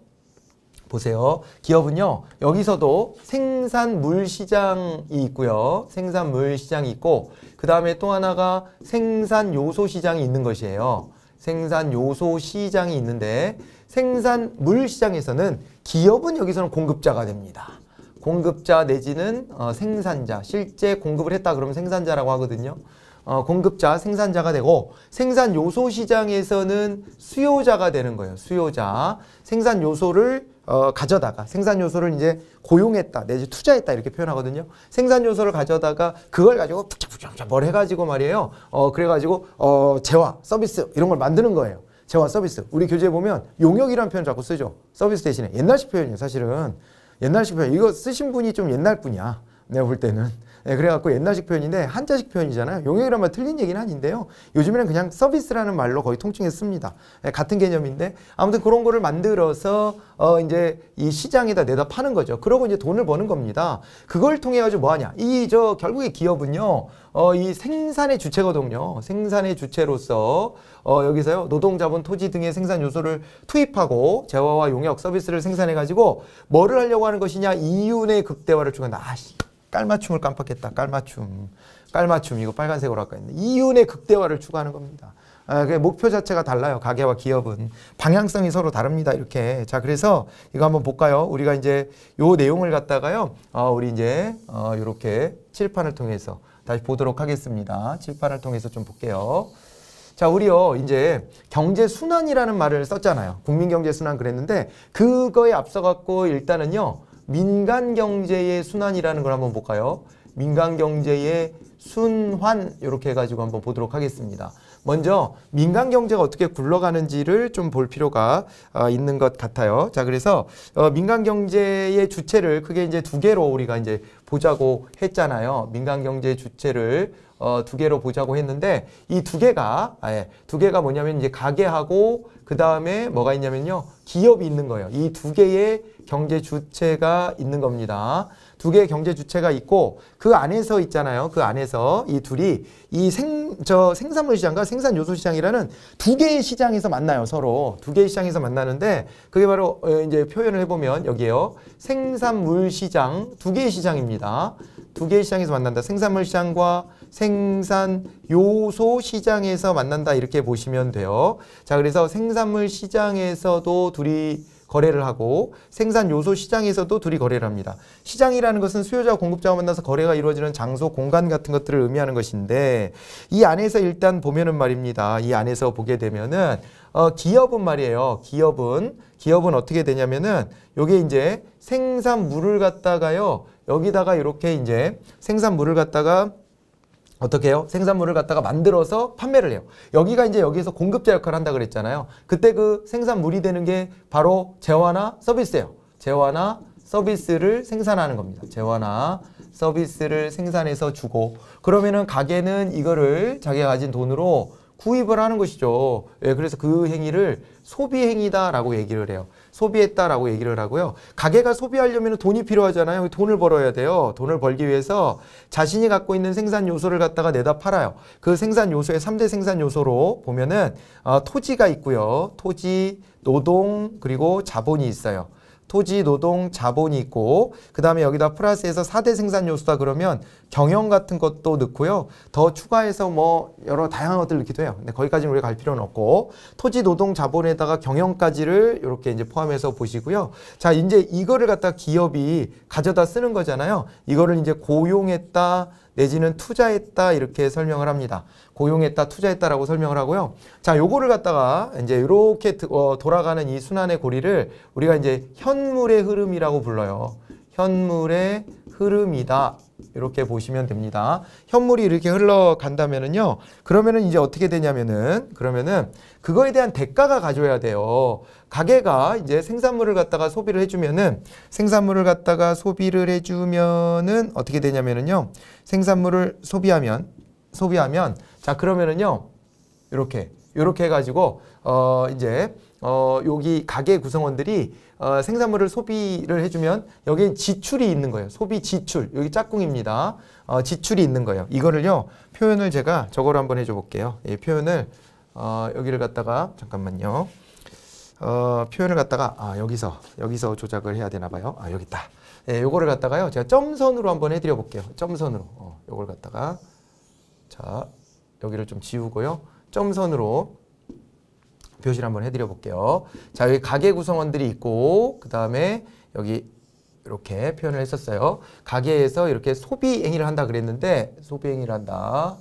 보세요. 기업은요. 여기서도 생산물 시장이 있고요. 생산물 시장이 있고 그 다음에 또 하나가 생산요소 시장이 있는 것이에요. 생산요소 시장이 있는데 생산물 시장에서는 기업은 여기서는 공급자가 됩니다. 공급자 내지는 어, 생산자, 실제 공급을 했다 그러면 생산자라고 하거든요. 어, 공급자, 생산자가 되고 생산 요소 시장에서는 수요자가 되는 거예요. 수요자. 생산 요소를 어, 가져다가 생산 요소를 이제 고용했다 내지 투자했다 이렇게 표현하거든요. 생산 요소를 가져다가 그걸 가지고 푹짝푹짝 뭘 해가지고 말이에요. 어 그래가지고 어 재화 서비스 이런 걸 만드는 거예요. 재화 서비스 우리 교재에 보면 용역이라는 표현 자꾸 쓰죠. 서비스 대신에 옛날식 표현이에요. 사실은 옛날식 표현 이거 쓰신 분이 좀 옛날 분이야. 내가 볼 때는. 예, 그래갖고 옛날식 표현인데 한자식 표현이잖아요. 용역이라면 틀린 얘기는 아닌데요. 요즘에는 그냥 서비스라는 말로 거의 통칭해 씁니다. 예, 같은 개념인데 아무튼 그런 거를 만들어서 어 이제 이 시장에다 내다 파는 거죠. 그러고 이제 돈을 버는 겁니다. 그걸 통해 가지고 뭐 하냐? 이 저 결국에 기업은요. 어이 생산의 주체거든요. 생산의 주체로서 어 여기서요. 노동 자본 토지 등의 생산 요소를 투입하고 재화와 용역 서비스를 생산해 가지고 뭐를 하려고 하는 것이냐? 이윤의 극대화를 추구한다. 아씨. 깔맞춤을 깜빡했다. 깔맞춤. 깔맞춤. 이거 빨간색으로 할까 했는데. 이윤의 극대화를 추구하는 겁니다. 아, 목표 자체가 달라요. 가게와 기업은 방향성이 서로 다릅니다. 이렇게 자 그래서 이거 한번 볼까요? 우리가 이제 요 내용을 갖다가요. 어, 우리 이제 어, 이렇게 칠판을 통해서 다시 보도록 하겠습니다. 칠판을 통해서 좀 볼게요. 자, 우리요, 이제 경제순환이라는 말을 썼잖아요. 국민경제순환 그랬는데, 그거에 앞서갖고 일단은요, 민간 경제의 순환이라는 걸 한번 볼까요? 민간 경제의 순환 이렇게 해가지고 한번 보도록 하겠습니다. 먼저 민간 경제가 어떻게 굴러가는지를 좀 볼 필요가 어, 있는 것 같아요. 자, 그래서 어, 민간 경제의 주체를 크게 이제 두 개로 우리가 이제 보자고 했잖아요. 민간 경제의 주체를 어, 두 개로 보자고 했는데 이 두 개가 아, 예, 두 개가 뭐냐면 이제 가게하고 그 다음에 뭐가 있냐면요 기업이 있는 거예요. 이 두 개의 경제 주체가 있는 겁니다. 두 개의 경제 주체가 있고 그 안에서 있잖아요. 그 안에서 이 둘이 이 생 저 생산물 시장과 생산 요소 시장이라는 두 개의 시장에서 만나요. 서로 두 개의 시장에서 만나는데 그게 바로 어, 이제 표현을 해보면 여기에요. 생산물 시장 두 개의 시장입니다. 두 개의 시장에서 만난다. 생산물 시장과 생산 요소 시장에서 만난다 이렇게 보시면 돼요. 자, 그래서 생산물 시장에서도 둘이 거래를 하고 생산 요소 시장에서도 둘이 거래를 합니다. 시장이라는 것은 수요자와 공급자가 만나서 거래가 이루어지는 장소, 공간 같은 것들을 의미하는 것인데 이 안에서 일단 보면은 말입니다. 이 안에서 보게 되면은 어, 기업은 말이에요. 기업은 기업은 어떻게 되냐면은 요게 이제 생산물을 갖다가요. 여기다가 이렇게 이제 생산물을 갖다가 어떻게 해요? 생산물을 갖다가 만들어서 판매를 해요. 여기가 이제 여기에서 공급자 역할을 한다 그랬잖아요. 그때 그 생산물이 되는 게 바로 재화나 서비스예요. 재화나 서비스를 생산하는 겁니다. 재화나 서비스를 생산해서 주고 그러면은 가게는 이거를 자기가 가진 돈으로 구입을 하는 것이죠. 예, 그래서 그 행위를 소비 행위다라고 얘기를 해요. 소비했다라고 얘기를 하고요. 가게가 소비하려면 돈이 필요하잖아요. 돈을 벌어야 돼요. 돈을 벌기 위해서 자신이 갖고 있는 생산 요소를 갖다가 내다 팔아요. 그 생산 요소의 3대 생산 요소로 보면은 어, 토지가 있고요. 토지, 노동, 그리고 자본이 있어요. 토지, 노동, 자본이 있고 그 다음에 여기다 플러스해서 4대 생산 요소다 그러면 경영 같은 것도 넣고요. 더 추가해서 뭐 여러 다양한 것들 넣기도 해요. 근데 거기까지는 우리가 갈 필요는 없고 토지, 노동, 자본에다가 경영까지를 이렇게 이제 포함해서 보시고요. 자, 이제 이거를 갖다 기업이 가져다 쓰는 거잖아요. 이거를 이제 고용했다, 내지는 투자했다 이렇게 설명을 합니다. 고용했다, 투자했다라고 설명을 하고요. 자, 요거를 갖다가 이제 이렇게 어, 돌아가는 이 순환의 고리를 우리가 이제 현물의 흐름이라고 불러요. 현물의 흐름이다. 이렇게 보시면 됩니다. 현물이 이렇게 흘러간다면은요. 그러면은 이제 어떻게 되냐면은 그러면은 그거에 대한 대가가 가져야 돼요. 가게가 이제 생산물을 갖다가 소비를 해주면은 생산물을 갖다가 소비를 해주면은 어떻게 되냐면은요. 생산물을 소비하면 소비하면 자 그러면은요. 이렇게 이렇게 해가지고 어 이제 어, 여기 가게 구성원들이 어, 생산물을 소비를 해주면 여기에 지출이 있는 거예요. 소비 지출. 여기 짝꿍입니다. 어, 지출이 있는 거예요. 이거를요. 표현을 제가 저거로 한번 해줘 볼게요. 예, 표현을 어, 여기를 갖다가 잠깐만요. 어, 표현을 갖다가 아, 여기서 여기서 조작을 해야 되나 봐요. 아, 여기 있다. 예, 요거를 갖다가요. 제가 점선으로 한번 해드려 볼게요. 점선으로. 어, 요걸 갖다가 자, 여기를 좀 지우고요. 점선으로 표시를 한번 해드려 볼게요. 자, 여기 가계 구성원들이 있고 그 다음에 여기 이렇게 표현을 했었어요. 가게에서 이렇게 소비 행위를 한다 그랬는데 소비 행위를 한다.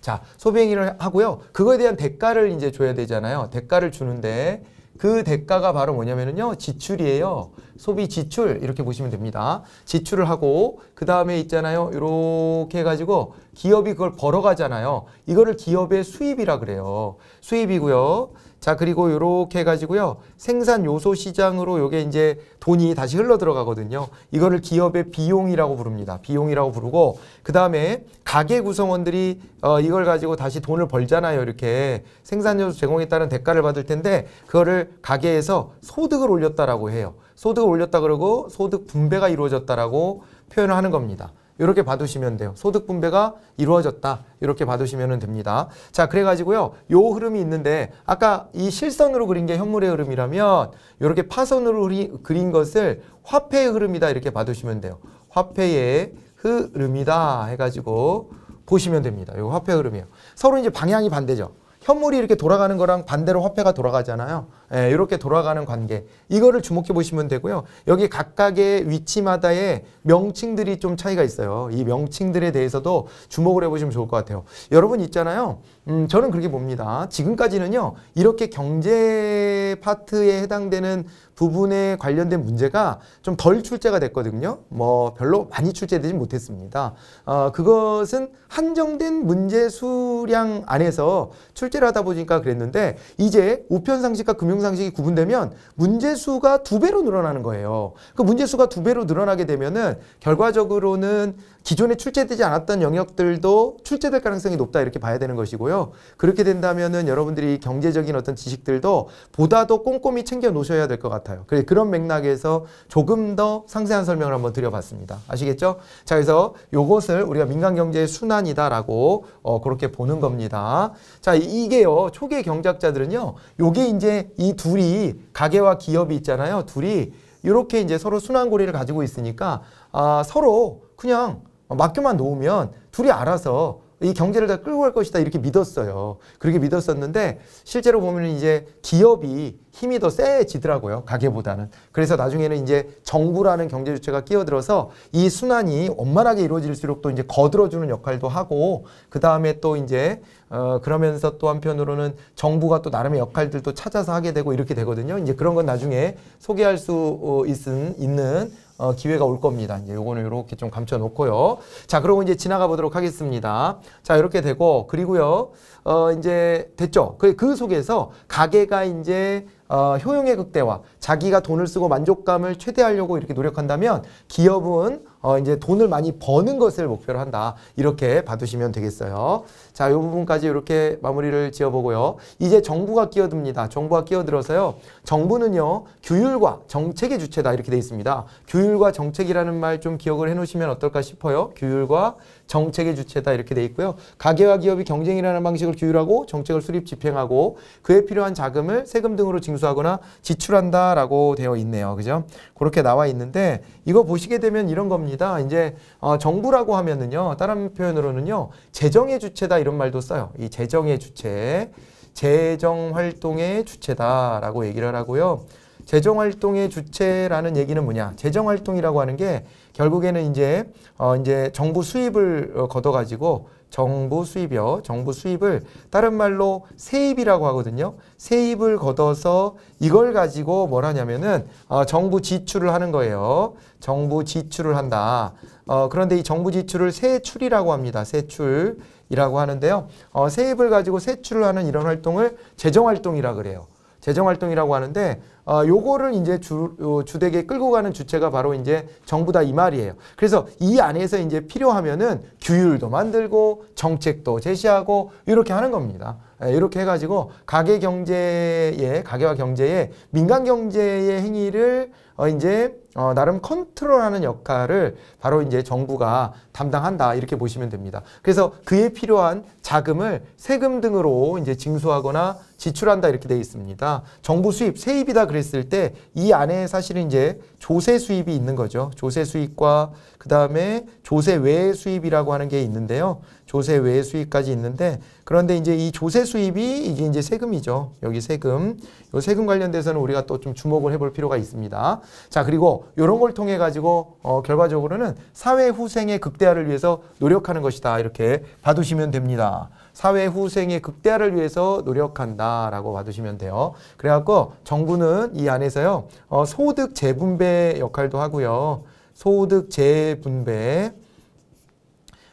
자, 소비 행위를 하고요. 그거에 대한 대가를 이제 줘야 되잖아요. 대가를 주는데 그 대가가 바로 뭐냐면은요. 지출이에요. 소비 지출 이렇게 보시면 됩니다. 지출을 하고 그다음에 있잖아요. 이렇게 해 가지고 기업이 그걸 벌어 가잖아요. 이거를 기업의 수입이라 그래요. 수입이고요. 자 그리고 이렇게 해가지고요 생산 요소 시장으로 요게 이제 돈이 다시 흘러 들어가거든요 이거를 기업의 비용이라고 부릅니다 비용이라고 부르고 그 다음에 가게 구성원들이 어, 이걸 가지고 다시 돈을 벌잖아요 이렇게 생산 요소 제공에 따른 대가를 받을 텐데 그거를 가게에서 소득을 올렸다라고 해요 소득을 올렸다 그러고 소득 분배가 이루어졌다라고 표현을 하는 겁니다 이렇게 봐두시면 돼요. 소득 분배가 이루어졌다. 이렇게 봐두시면 됩니다. 자, 그래가지고요. 요 흐름이 있는데 아까 이 실선으로 그린 게 현물의 흐름이라면 이렇게 파선으로 흐리, 그린 것을 화폐의 흐름이다. 이렇게 봐두시면 돼요. 화폐의 흐름이다. 해가지고 보시면 됩니다. 요 화폐 흐름이에요. 서로 이제 방향이 반대죠. 현물이 이렇게 돌아가는 거랑 반대로 화폐가 돌아가잖아요. 예, 이렇게 돌아가는 관계. 이거를 주목해 보시면 되고요. 여기 각각의 위치마다의 명칭들이 좀 차이가 있어요. 이 명칭들에 대해서도 주목을 해보시면 좋을 것 같아요. 여러분 있잖아요. 음, 저는 그렇게 봅니다. 지금까지는요, 이렇게 경제 파트에 해당되는 부분에 관련된 문제가 좀 덜 출제가 됐거든요. 뭐, 별로 많이 출제되지 못했습니다. 어, 그것은 한정된 문제 수량 안에서 출제를 하다 보니까 그랬는데, 이제 우편상식과 금융상식이 구분되면 문제 수가 두 배로 늘어나는 거예요. 그 문제 수가 두 배로 늘어나게 되면은, 결과적으로는 기존에 출제되지 않았던 영역들도 출제될 가능성이 높다 이렇게 봐야 되는 것이고요. 그렇게 된다면은 여러분들이 경제적인 어떤 지식들도 보다도 꼼꼼히 챙겨 놓으셔야 될 것 같아요. 그래 그런 맥락에서 조금 더 상세한 설명을 한번 드려봤습니다. 아시겠죠? 자 그래서 요것을 우리가 민간 경제의 순환이다라고 어, 그렇게 보는 겁니다. 자 이게요 초기 경작자들은요 요게 이제 이 둘이 가게와 기업이 있잖아요. 둘이 이렇게 이제 서로 순환고리를 가지고 있으니까 아, 서로 그냥 맡겨만 어, 놓으면 둘이 알아서 이 경제를 다 끌고 갈 것이다 이렇게 믿었어요. 그렇게 믿었었는데 실제로 보면 이제 기업이 힘이 더 세지더라고요. 가계보다는. 그래서 나중에는 이제 정부라는 경제 주체가 끼어들어서 이 순환이 원만하게 이루어질수록 또 이제 거들어주는 역할도 하고 그 다음에 또 이제 어 그러면서 또 한편으로는 정부가 또 나름의 역할들도 찾아서 하게 되고 이렇게 되거든요. 이제 그런 건 나중에 소개할 수 어, 있은 있는 어, 기회가 올 겁니다. 이제 요거는 이렇게 좀 감춰 놓고요. 자, 그러고 이제 지나가 보도록 하겠습니다. 자, 이렇게 되고 그리고요. 어, 이제 됐죠. 그, 그 속에서 가계가 이제 어, 효용의 극대화. 자기가 돈을 쓰고 만족감을 최대하려고 이렇게 노력한다면 기업은 어 이제 돈을 많이 버는 것을 목표로 한다. 이렇게 봐두시면 되겠어요. 자, 요 부분까지 이렇게 마무리를 지어보고요. 이제 정부가 끼어듭니다. 정부가 끼어들어서요. 정부는요. 규율과 정책의 주체다. 이렇게 돼 있습니다. 규율과 정책이라는 말 좀 기억을 해놓으시면 어떨까 싶어요. 규율과 정책의 주체다. 이렇게 돼 있고요. 가계와 기업이 경쟁이라는 방식을 규율하고 정책을 수립 집행하고 그에 필요한 자금을 세금 등으로 징수하거나 지출한다. 라고 되어 있네요. 그죠? 그렇게 나와 있는데 이거 보시게 되면 이런 겁니다. 이제 어, 정부라고 하면은요. 다른 표현으로는요. 재정의 주체다 이런 말도 써요. 이 재정의 주체. 재정 활동의 주체다라고 얘기를 하고요. 재정 활동의 주체라는 얘기는 뭐냐? 재정 활동이라고 하는 게 결국에는 이제 어 이제 정부 수입을 어, 걷어 가지고 정부 수입이요. 정부 수입을 다른 말로 세입이라고 하거든요. 세입을 걷어서 이걸 가지고 뭘 하냐면은 어, 정부 지출을 하는 거예요. 정부 지출을 한다. 어, 그런데 이 정부 지출을 세출이라고 합니다. 세출이라고 하는데요. 어, 세입을 가지고 세출을 하는 이런 활동을 재정활동이라 고 그래요. 재정활동이라고 하는데 어, 요거를 이제 주, 어, 주택에 끌고 가는 주체가 바로 이제 정부다 이 말이에요. 그래서 이 안에서 이제 필요하면은 규율도 만들고 정책도 제시하고 이렇게 하는 겁니다. 예, 이렇게 해가지고 가계 경제에 가계와 경제에 민간 경제의 행위를 어 이제 어 나름 컨트롤하는 역할을 바로 이제 정부가 담당한다 이렇게 보시면 됩니다. 그래서 그에 필요한 자금을 세금 등으로 이제 징수하거나 지출한다 이렇게 되어 있습니다. 정부 수입 세입이다 그랬을 때 이 안에 사실은 이제 조세 수입이 있는 거죠. 조세 수입과 그 다음에 조세 외 수입이라고 하는 게 있는데요. 조세 외 수입까지 있는데 그런데 이제 이 조세 수입이 이게 이제 세금이죠. 여기 세금. 요 세금 관련돼서는 우리가 또 좀 주목을 해볼 필요가 있습니다. 자, 그리고 요런 걸 통해 가지고 어 결과적으로는 사회 후생의 극대화를 위해서 노력하는 것이다. 이렇게 봐 두시면 됩니다. 사회 후생의 극대화를 위해서 노력한다라고 봐두시면 돼요. 그래갖고 정부는 이 안에서요 어, 소득 재분배 역할도 하고요, 소득 재분배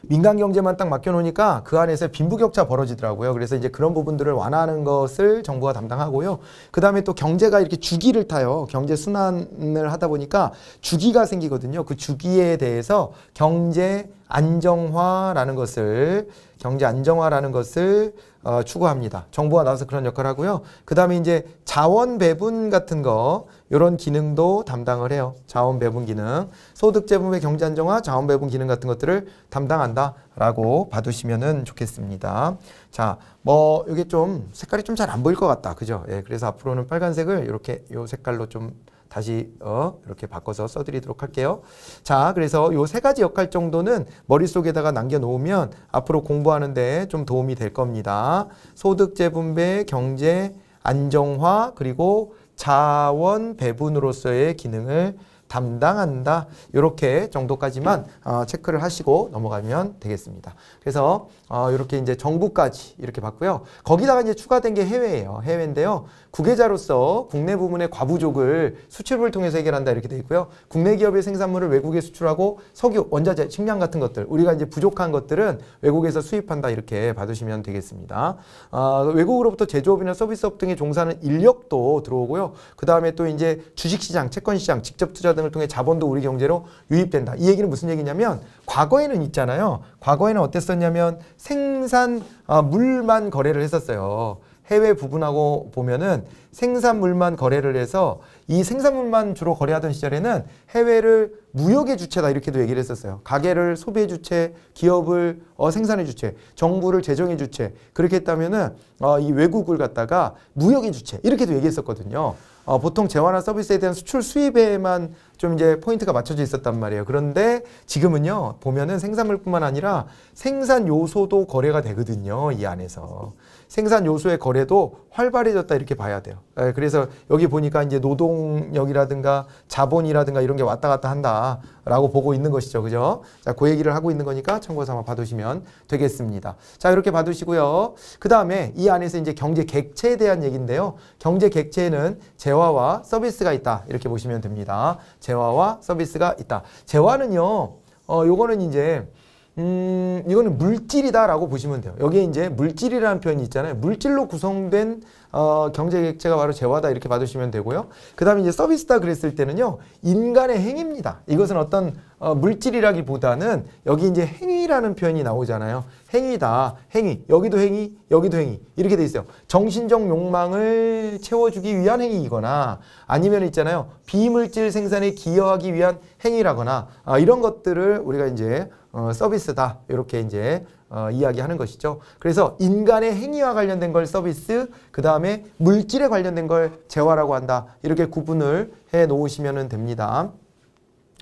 민간 경제만 딱 맡겨놓으니까 그 안에서 빈부격차 벌어지더라고요. 그래서 이제 그런 부분들을 완화하는 것을 정부가 담당하고요. 그 다음에 또 경제가 이렇게 주기를 타요. 경제 순환을 하다 보니까 주기가 생기거든요. 그 주기에 대해서 경제 안정화라는 것을 경제 안정화라는 것을 어, 추구합니다. 정부가 나와서 그런 역할을 하고요. 그 다음에 이제 자원 배분 같은 거 이런 기능도 담당을 해요. 자원 배분 기능, 소득 재분배 경제 안정화, 자원 배분 기능 같은 것들을 담당한다라고 봐두시면 좋겠습니다. 자, 뭐 이게 좀 색깔이 좀 잘 안 보일 것 같다, 그죠? 예, 그래서 앞으로는 빨간색을 이렇게 요 색깔로 좀 다시 어, 이렇게 바꿔서 써드리도록 할게요. 자, 그래서 요 세 가지 역할 정도는 머릿속에다가 남겨놓으면 앞으로 공부하는데 좀 도움이 될 겁니다. 소득 재분배, 경제, 안정화, 그리고 자원 배분으로서의 기능을 담당한다. 이렇게 정도까지만 어, 체크를 하시고 넘어가면 되겠습니다. 그래서 어, 이렇게 이제 정부까지 이렇게 봤고요. 거기다가 이제 추가된 게 해외예요. 해외인데요. 국외자로서 국내 부문의 과부족을 수출을 통해서 해결한다 이렇게 돼 있고요. 국내 기업의 생산물을 외국에 수출하고 석유, 원자재, 식량 같은 것들 우리가 이제 부족한 것들은 외국에서 수입한다 이렇게 봐두시면 되겠습니다. 어, 외국으로부터 제조업이나 서비스업 등의 종사하는 인력도 들어오고요. 그 다음에 또 이제 주식시장, 채권시장, 직접 투자 등을 통해 자본도 우리 경제로 유입된다. 이 얘기는 무슨 얘기냐면 과거에는 있잖아요. 과거에는 어땠었냐면 생산 아, 물만 거래를 했었어요. 해외 부분하고 보면은 생산물만 거래를 해서 이 생산물만 주로 거래하던 시절에는 해외를 무역의 주체다 이렇게도 얘기를 했었어요. 가게를 소비의 주체, 기업을 어, 생산의 주체, 정부를 재정의 주체 그렇게 했다면은 어, 이 외국을 갖다가 무역의 주체 이렇게도 얘기했었거든요. 어, 보통 재화나 서비스에 대한 수출 수입에만 좀 이제 포인트가 맞춰져 있었단 말이에요. 그런데 지금은요 보면은 생산물뿐만 아니라 생산 요소도 거래가 되거든요 이 안에서. 생산 요소의 거래도 활발해졌다 이렇게 봐야 돼요. 예, 그래서 여기 보니까 이제 노동력이라든가 자본이라든가 이런 게 왔다 갔다 한다라고 보고 있는 것이죠. 그죠? 자, 그 얘기를 하고 있는 거니까 참고 삼아 봐두시면 되겠습니다. 자, 이렇게 봐두시고요. 그 다음에 이 안에서 이제 경제 객체에 대한 얘기인데요. 경제 객체에는 재화와 서비스가 있다. 이렇게 보시면 됩니다. 재화와 서비스가 있다. 재화는요, 어, 요거는 이제 음, 이거는 물질이다라고 보시면 돼요. 여기에 이제 물질이라는 표현이 있잖아요. 물질로 구성된 어, 경제객체가 바로 재화다 이렇게 봐주시면 되고요. 그 다음에 이제 서비스다 그랬을 때는요. 인간의 행위입니다. 이것은 어떤 어, 물질이라기보다는 여기 이제 행위라는 표현이 나오잖아요. 행위다, 행위, 여기도 행위, 여기도 행위 이렇게 돼 있어요. 정신적 욕망을 채워주기 위한 행위이거나 아니면 있잖아요. 비물질 생산에 기여하기 위한 행위라거나 아, 이런 것들을 우리가 이제 어, 서비스다 이렇게 이제 어, 이야기하는 것이죠. 그래서 인간의 행위와 관련된 걸 서비스, 그 다음에 물질에 관련된 걸 재화라고 한다. 이렇게 구분을 해 놓으시면 됩니다.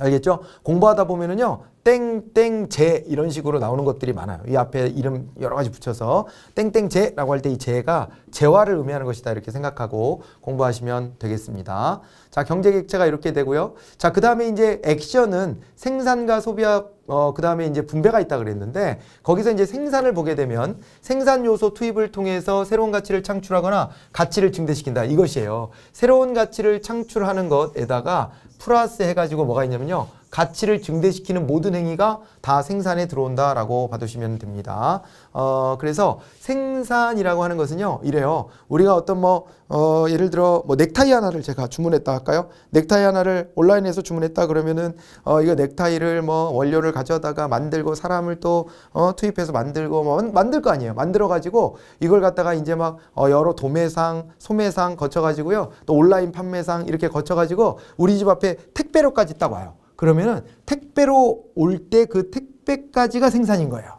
알겠죠? 공부하다 보면은요. 땡땡제 이런 식으로 나오는 것들이 많아요. 이 앞에 이름 여러 가지 붙여서 땡땡제라고 할 때이 제가 재화를 의미하는 것이다 이렇게 생각하고 공부하시면 되겠습니다. 자, 경제객체가 이렇게 되고요. 자, 그 다음에 이제 액션은 생산과 소비와 어, 그 다음에 이제 분배가 있다 그랬는데 거기서 이제 생산을 보게 되면 생산 요소 투입을 통해서 새로운 가치를 창출하거나 가치를 증대시킨다 이것이에요. 새로운 가치를 창출하는 것에다가 플러스 해가지고 뭐가 있냐면요. 가치를 증대시키는 모든 행위가 다 생산에 들어온다라고 봐두시면 됩니다. 어, 그래서 생산이라고 하는 것은요, 이래요. 우리가 어떤 뭐, 어, 예를 들어, 뭐, 넥타이 하나를 제가 주문했다 할까요? 넥타이 하나를 온라인에서 주문했다 그러면은, 어, 이거 넥타이를 뭐, 원료를 가져다가 만들고, 사람을 또, 어, 투입해서 만들고, 뭐, 만들 거 아니에요. 만들어가지고, 이걸 갖다가 이제 막, 어, 여러 도매상, 소매상 거쳐가지고요. 또 온라인 판매상 이렇게 거쳐가지고, 우리 집 앞에 택배로까지 있딱 와요. 그러면은 택배로 올 때 그 택배까지가 생산인 거예요.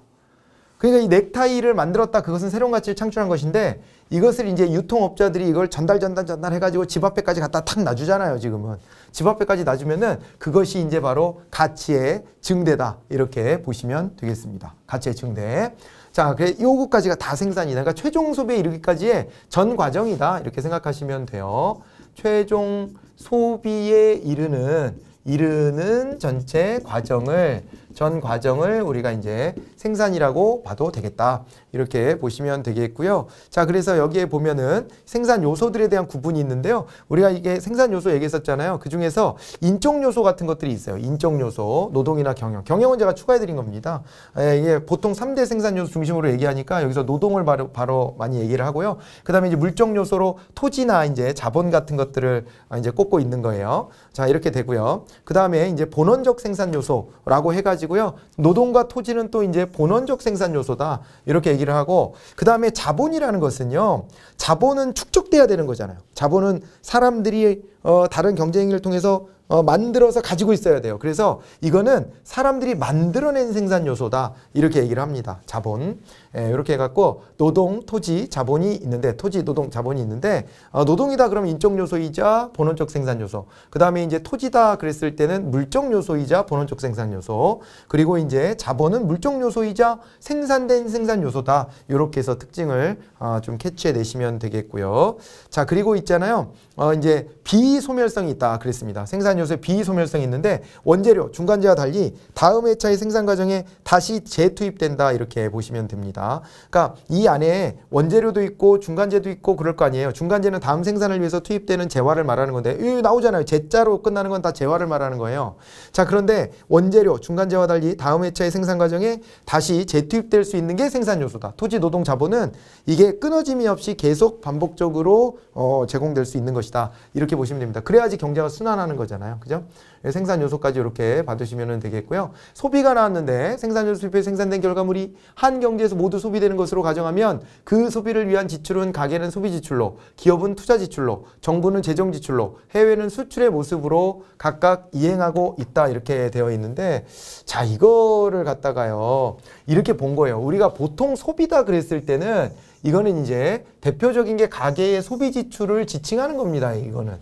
그러니까 이 넥타이를 만들었다 그것은 새로운 가치를 창출한 것인데 이것을 이제 유통업자들이 이걸 전달 전달 전달 해가지고 집 앞에까지 갖다 탁 놔주잖아요 지금은 집 앞에까지 놔주면은 그것이 이제 바로 가치의 증대다 이렇게 보시면 되겠습니다 가치의 증대 자 그래 요거까지가 다 생산이다 그러니까 최종 소비에 이르기까지의 전 과정이다 이렇게 생각하시면 돼요 최종 소비에 이르는 이르는 전체 과정을 전 과정을 우리가 이제 생산이라고 봐도 되겠다. 이렇게 보시면 되겠고요. 자, 그래서 여기에 보면은 생산 요소들에 대한 구분이 있는데요. 우리가 이게 생산 요소 얘기했었잖아요. 그 중에서 인적 요소 같은 것들이 있어요. 인적 요소, 노동이나 경영. 경영은 제가 추가해드린 겁니다. 예, 이게 보통 3대 생산 요소 중심으로 얘기하니까 여기서 노동을 바로, 바로 많이 얘기를 하고요. 그 다음에 이제 물적 요소로 토지나 이제 자본 같은 것들을 이제 꼽고 있는 거예요. 자, 이렇게 되고요. 그 다음에 이제 본원적 생산 요소라고 해가지고 가지고요 노동과 토지는 또 이제 본원적 생산 요소다. 이렇게 얘기를 하고 그다음에 자본이라는 것은요. 자본은 축적돼야 되는 거잖아요. 자본은 사람들이 어 다른 경쟁행을 통해서 어, 만들어서 가지고 있어야 돼요. 그래서 이거는 사람들이 만들어낸 생산 요소다. 이렇게 얘기를 합니다. 자본. 이렇게 예, 해갖고 노동, 토지, 자본이 있는데 토지, 노동, 자본이 있는데 어, 노동이다 그러면 인적 요소이자 본원적 생산 요소. 그 다음에 이제 토지다 그랬을 때는 물적 요소이자 본원적 생산 요소. 그리고 이제 자본은 물적 요소이자 생산된 생산 요소다. 이렇게 해서 특징을 어, 좀 캐치해 내시면 되겠고요. 자 그리고 있잖아요. 어, 이제 비소멸성이 있다 그랬습니다. 생산 요소에 비소멸성이 있는데 원재료 중간재와 달리 다음 회차의 생산 과정에 다시 재투입된다 이렇게 보시면 됩니다. 있다. 그러니까 이 안에 원재료도 있고 중간재도 있고 그럴 거 아니에요. 중간재는 다음 생산을 위해서 투입되는 재화를 말하는 건데 이 나오잖아요. 제자로 끝나는 건 다 재화를 말하는 거예요. 자 그런데 원재료, 중간재와 달리 다음 회차의 생산 과정에 다시 재투입될 수 있는 게 생산 요소다. 토지, 노동, 자본은 이게 끊어짐이 없이 계속 반복적으로 어, 제공될 수 있는 것이다. 이렇게 보시면 됩니다. 그래야지 경제가 순환하는 거잖아요. 그죠? 생산 요소까지 이렇게 받으시면 되겠고요. 소비가 나왔는데 생산 요소 수입에 생산된 결과물이 한 경제에서 모두 소비되는 것으로 가정하면 그 소비를 위한 지출은 가게는 소비 지출로, 기업은 투자 지출로, 정부는 재정 지출로, 해외는 수출의 모습으로 각각 이행하고 있다 이렇게 되어 있는데 자 이거를 갖다가요 이렇게 본 거예요. 우리가 보통 소비다 그랬을 때는 이거는 이제 대표적인 게 가계의 소비 지출을 지칭하는 겁니다. 이거는.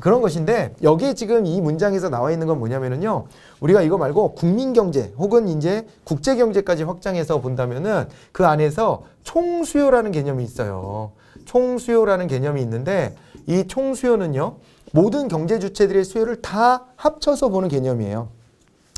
그런 것인데 여기 에 지금 이 문장에서 나와 있는 건뭐냐면요 우리가 이거 말고 국민 경제 혹은 이제 국제 경제까지 확장해서 본다면은 그 안에서 총 수요라는 개념이 있어요. 총 수요라는 개념이 있는데 이총 수요는요. 모든 경제 주체들의 수요를 다 합쳐서 보는 개념이에요.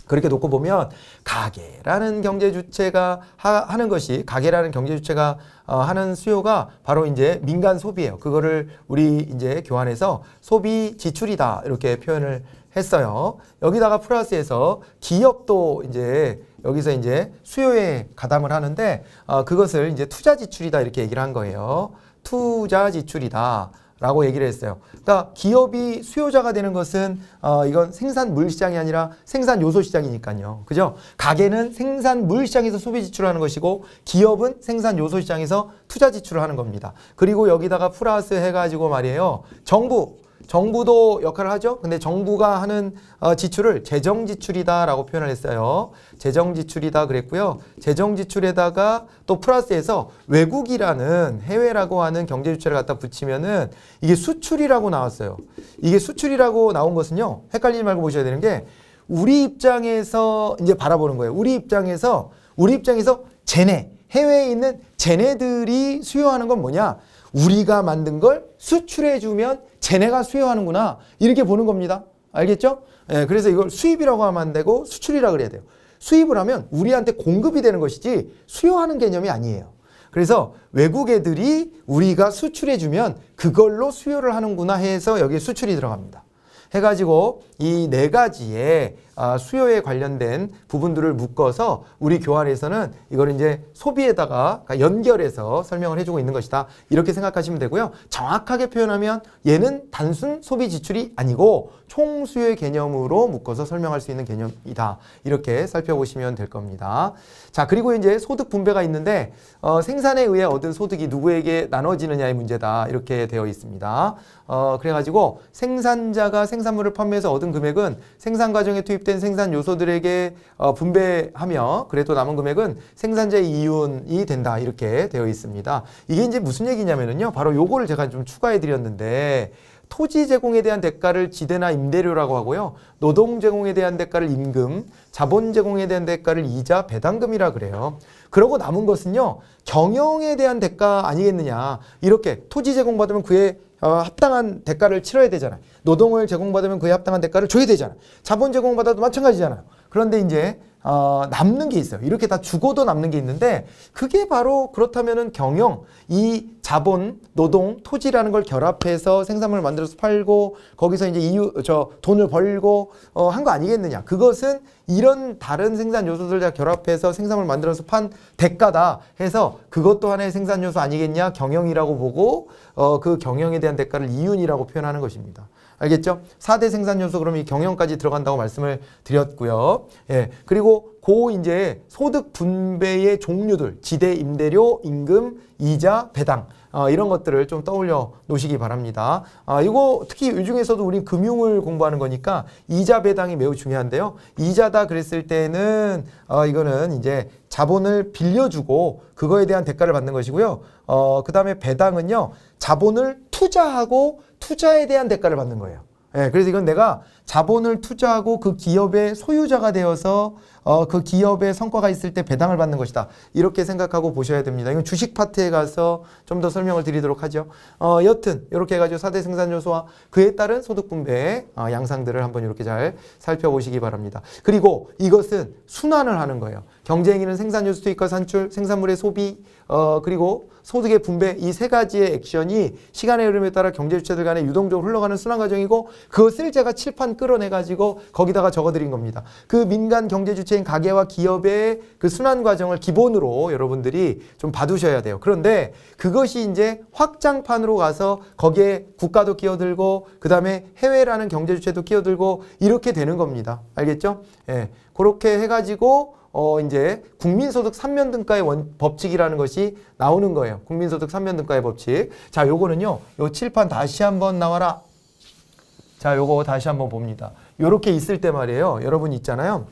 그렇게 놓고 보면 가계라는 경제 주체가 하, 는 것이 가계라는 경제 주체가 어, 하는 수요가 바로 이제 민간 소비예요. 그거를 우리 이제 교환해서 소비 지출이다 이렇게 표현을 했어요. 여기다가 플러스해서 기업도 이제 여기서 이제 수요에 가담을 하는데 어, 그것을 이제 투자 지출이다 이렇게 얘기를 한 거예요. 투자 지출이다. 라고 얘기를 했어요. 그러니까 기업이 수요자가 되는 것은 어, 이건 생산물 시장이 아니라 생산요소 시장이니까요. 그죠? 가게는 생산물 시장에서 소비 지출 하는 것이고 기업은 생산요소 시장에서 투자 지출을 하는 겁니다. 그리고 여기다가 플러스 해가지고 말이에요. 정부 정부도 역할을 하죠. 근데 정부가 하는 어, 지출을 재정 지출이다라고 표현을 했어요. 재정 지출이다 그랬고요. 재정 지출에다가 또 플러스에서 외국이라는 해외라고 하는 경제 주체를 갖다 붙이면은 이게 수출이라고 나왔어요. 이게 수출이라고 나온 것은요. 헷갈리지 말고 보셔야 되는 게 우리 입장에서 이제 바라보는 거예요. 우리 입장에서 우리 입장에서 쟤네 해외에 있는 쟤네들이 수요하는 건 뭐냐? 우리가 만든 걸 수출해주면 쟤네가 수요하는구나 이렇게 보는 겁니다. 알겠죠? 예, 그래서 이걸 수입이라고 하면 안 되고 수출이라 고 그래야 돼요. 수입을 하면 우리한테 공급이 되는 것이지 수요하는 개념이 아니에요. 그래서 외국 애들이 우리가 수출해주면 그걸로 수요를 하는구나 해서 여기에 수출이 들어갑니다. 해가지고 이네 가지의 아, 수요에 관련된 부분들을 묶어서 우리 교환에서는 이걸 이제 소비에다가 연결해서 설명을 해주고 있는 것이다. 이렇게 생각하시면 되고요. 정확하게 표현하면 얘는 단순 소비 지출이 아니고 총 수요의 개념으로 묶어서 설명할 수 있는 개념이다. 이렇게 살펴보시면 될 겁니다. 자, 그리고 이제 소득 분배가 있는데 어, 생산에 의해 얻은 소득이 누구에게 나눠지느냐의 문제다. 이렇게 되어 있습니다. 어, 그래가지고 생산자가 생산물을 판매해서 얻은 얻은 금액은 생산 과정에 투입된 생산 요소들에게 어, 분배하며 그래도 남은 금액은 생산자의 이윤이 된다 이렇게 되어 있습니다. 이게 이제 무슨 얘기냐면요 바로 요거를 제가 좀 추가해 드렸는데 토지 제공에 대한 대가를 지대나 임대료라고 하고요. 노동 제공에 대한 대가를 임금, 자본 제공에 대한 대가를 이자, 배당금이라 그래요. 그러고 남은 것은요. 경영에 대한 대가 아니겠느냐. 이렇게 토지 제공받으면 그의 어, 합당한 대가를 치러야 되잖아 노동을 제공받으면 그에 합당한 대가를 줘야 되잖아 자본 제공받아도 마찬가지잖아요. 그런데 이제 어, 남는 게 있어요. 이렇게 다 죽어도 남는 게 있는데 그게 바로 그렇다면은 경영, 이 자본, 노동, 토지라는 걸 결합해서 생산물 을 만들어서 팔고 거기서 이제 이유 저 돈을 벌고 어, 한 거 아니겠느냐. 그것은 이런 다른 생산 요소들 다 결합해서 생산물 을 만들어서 판 대가다 해서 그것도 하나의 생산 요소 아니겠냐 경영이라고 보고 어, 그 경영에 대한 대가를 이윤이라고 표현하는 것입니다. 알겠죠? 4대 생산 요소 그럼 이 경영까지 들어간다고 말씀을 드렸고요. 예. 그리고 고 이제 소득 분배의 종류들, 지대 임대료, 임금, 이자, 배당 어, 이런 것들을 좀 떠올려 놓으시기 바랍니다. 아, 이거 특히 이 중에서도 우리 금융을 공부하는 거니까 이자 배당이 매우 중요한데요. 이자다 그랬을 때는 어, 이거는 이제 자본을 빌려주고 그거에 대한 대가를 받는 것이고요. 어, 그 다음에 배당은요. 자본을 투자하고 투자에 대한 대가를 받는 거예요. 예, 그래서 이건 내가 자본을 투자하고 그 기업의 소유자가 되어서 어, 그 기업의 성과가 있을 때 배당을 받는 것이다. 이렇게 생각하고 보셔야 됩니다. 이건 주식 파트에 가서 좀 더 설명을 드리도록 하죠. 어, 여튼 이렇게 해가지고 4대 생산 요소와 그에 따른 소득 분배의 어, 양상들을 한번 이렇게 잘 살펴보시기 바랍니다. 그리고 이것은 순환을 하는 거예요. 경쟁이는 생산 요소 투입과 산출, 생산물의 소비, 어, 그리고 소득의 분배 이 세 가지의 액션이 시간의 흐름에 따라 경제 주체들 간에 유동적으로 흘러가는 순환 과정이고 그것을 제가 칠판 끌어내가지고 거기다가 적어드린 겁니다. 그 민간 경제 주체인 가계와 기업의 그 순환 과정을 기본으로 여러분들이 좀 봐두셔야 돼요. 그런데 그것이 이제 확장판으로 가서 거기에 국가도 끼어들고 그 다음에 해외라는 경제 주체도 끼어들고 이렇게 되는 겁니다. 알겠죠? 예. 그렇게 해가지고 어 이제 국민소득 3면등가의 원, 법칙이라는 것이 나오는 거예요. 국민소득 3면등가의 법칙. 자, 요거는요. 요 칠판 다시 한번 나와라. 자, 요거 다시 한번 봅니다. 요렇게 있을 때 말이에요. 여러분 있잖아요.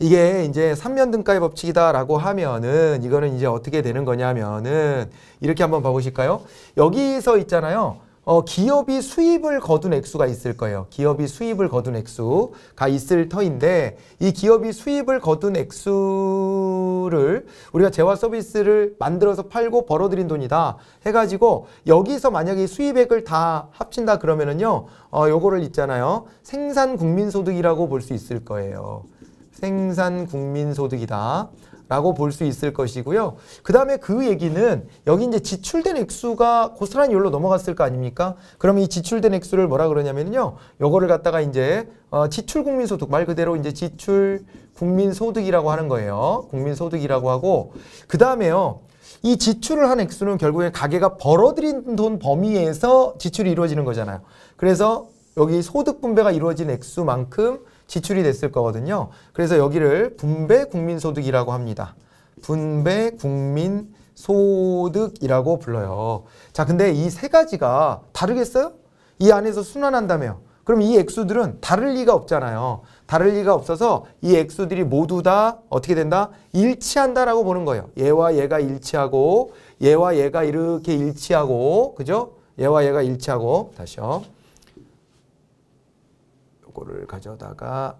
이게 이제 3면등가의 법칙이다라고 하면은 이거는 이제 어떻게 되는 거냐면은 이렇게 한번 봐보실까요? 여기서 있잖아요. 어, 기업이 수입을 거둔 액수가 있을 거예요. 기업이 수입을 거둔 액수가 있을 터인데 이 기업이 수입을 거둔 액수를 우리가 재화 서비스를 만들어서 팔고 벌어들인 돈이다 해가지고 여기서 만약에 수입액을 다 합친다 그러면은요 어, 요거를 있잖아요 생산 국민소득이라고 볼 수 있을 거예요. 생산 국민소득이다. 라고 볼 수 있을 것이고요. 그 다음에 그 얘기는 여기 이제 지출된 액수가 고스란히 여기로 넘어갔을 거 아닙니까? 그럼 이 지출된 액수를 뭐라 그러냐면요. 요거를 갖다가 이제 어, 지출 국민소득 말 그대로 이제 지출 국민소득이라고 하는 거예요. 국민소득이라고 하고 그 다음에요. 이 지출을 한 액수는 결국에 가게가 벌어들인 돈 범위에서 지출이 이루어지는 거잖아요. 그래서 여기 소득 분배가 이루어진 액수만큼 지출이 됐을 거거든요. 그래서 여기를 분배 국민소득이라고 합니다. 분배 국민소득이라고 불러요. 자, 근데 이 세 가지가 다르겠어요? 이 안에서 순환한다며. 그럼 이 액수들은 다를 리가 없잖아요. 다를 리가 없어서 이 액수들이 모두 다 어떻게 된다? 일치한다라고 보는 거예요. 얘와 얘가 일치하고 얘와 얘가 이렇게 일치하고 그죠? 얘와 얘가 일치하고 다시요. 요거를 가져다가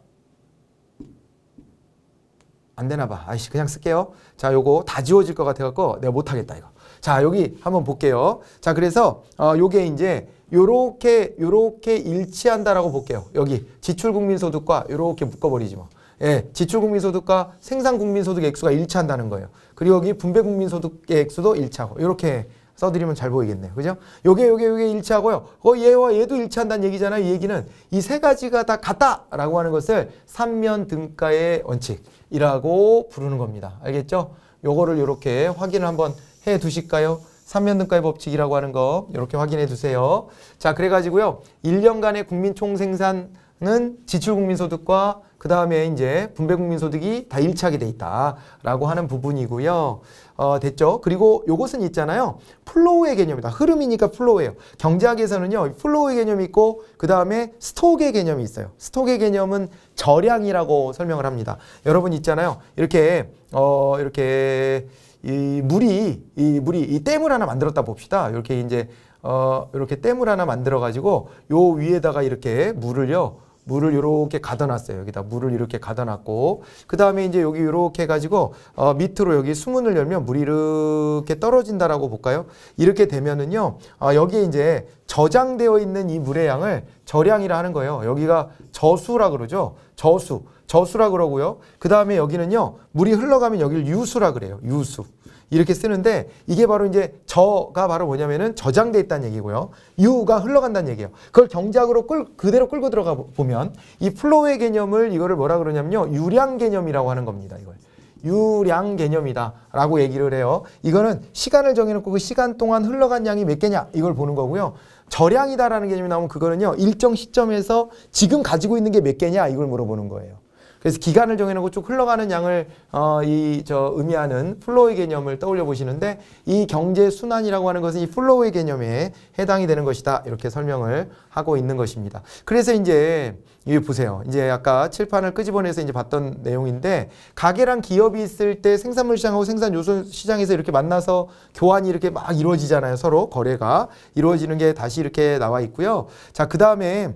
안 되나 봐. 아이씨 그냥 쓸게요. 자 요거 다 지워질 것 같아갖고 내가 못하겠다 이거. 자 여기 한번 볼게요. 자 그래서 어, 요게 이제 요렇게 요렇게 일치한다라고 볼게요. 여기 지출국민소득과 요렇게 묶어버리지 뭐. 예, 지출국민소득과 생산국민소득 액수가 일치한다는 거예요. 그리고 여기 분배국민소득 액수도 일치하고 요렇게 써드리면 잘 보이겠네요. 그죠? 요게 요게 요게 일치하고요. 어, 얘와 얘도 일치한다는 얘기잖아요. 이 얘기는 이 세 가지가 다 같다라고 하는 것을 삼면 등가의 원칙이라고 부르는 겁니다. 알겠죠? 요거를 이렇게 확인을 한번 해 두실까요? 삼면 등가의 법칙이라고 하는 거 이렇게 확인해 두세요. 자, 그래가지고요. 1년간의 국민총생산은 지출국민소득과 그 다음에 이제 분배국민소득이 다 일치하게 돼 있다라고 하는 부분이고요. 어, 됐죠? 그리고 요것은 있잖아요. 플로우의 개념이다. 흐름이니까 플로우예요. 경제학에서는요. 플로우의 개념이 있고 그 다음에 스톡의 개념이 있어요. 스톡의 개념은 절량이라고 설명을 합니다. 여러분 있잖아요. 이렇게 어 이렇게 이 물이 이 물이 이 댐을 하나 만들었다 봅시다. 이렇게 이제 어 이렇게 댐을 하나 만들어 가지고 요 위에다가 이렇게 물을요. 물을 이렇게 가둬놨어요. 여기다 물을 이렇게 가둬놨고 그 다음에 이제 여기 이렇게 해가지고 어, 밑으로 여기 수문을 열면 물이 이렇게 떨어진다라고 볼까요? 이렇게 되면은요 어, 여기에 이제 저장되어 있는 이 물의 양을 저량이라 하는 거예요. 여기가 저수라 그러죠. 저수. 저수라 그러고요. 그 다음에 여기는요 물이 흘러가면 여기를 유수라 그래요. 유수. 이렇게 쓰는데 이게 바로 이제 저가 바로 뭐냐면은 저장돼 있다는 얘기고요. 유가 흘러간다는 얘기예요. 그걸 경작으로 끌 그대로 끌고 들어가 보면 이 플로우의 개념을 이거를 뭐라 그러냐면요. 유량 개념이라고 하는 겁니다. 이걸. 유량 개념이다라고 얘기를 해요. 이거는 시간을 정해놓고 그 시간 동안 흘러간 양이 몇 개냐 이걸 보는 거고요. 저량이다라는 개념이 나오면 그거는요 일정 시점에서 지금 가지고 있는 게 몇 개냐 이걸 물어보는 거예요. 그래서 기간을 정해놓고 쭉 흘러가는 양을 어, 이저 의미하는 플로우의 개념을 떠올려 보시는데 이 경제 순환이라고 하는 것은 이 플로우의 개념에 해당이 되는 것이다 이렇게 설명을 하고 있는 것입니다. 그래서 이제 이 보세요. 이제 아까 칠판을 끄집어내서 이제 봤던 내용인데 가게랑 기업이 있을 때 생산물 시장하고 생산 요소 시장에서 이렇게 만나서 교환이 이렇게 막 이루어지잖아요. 서로 거래가 이루어지는 게 다시 이렇게 나와 있고요. 자, 그다음에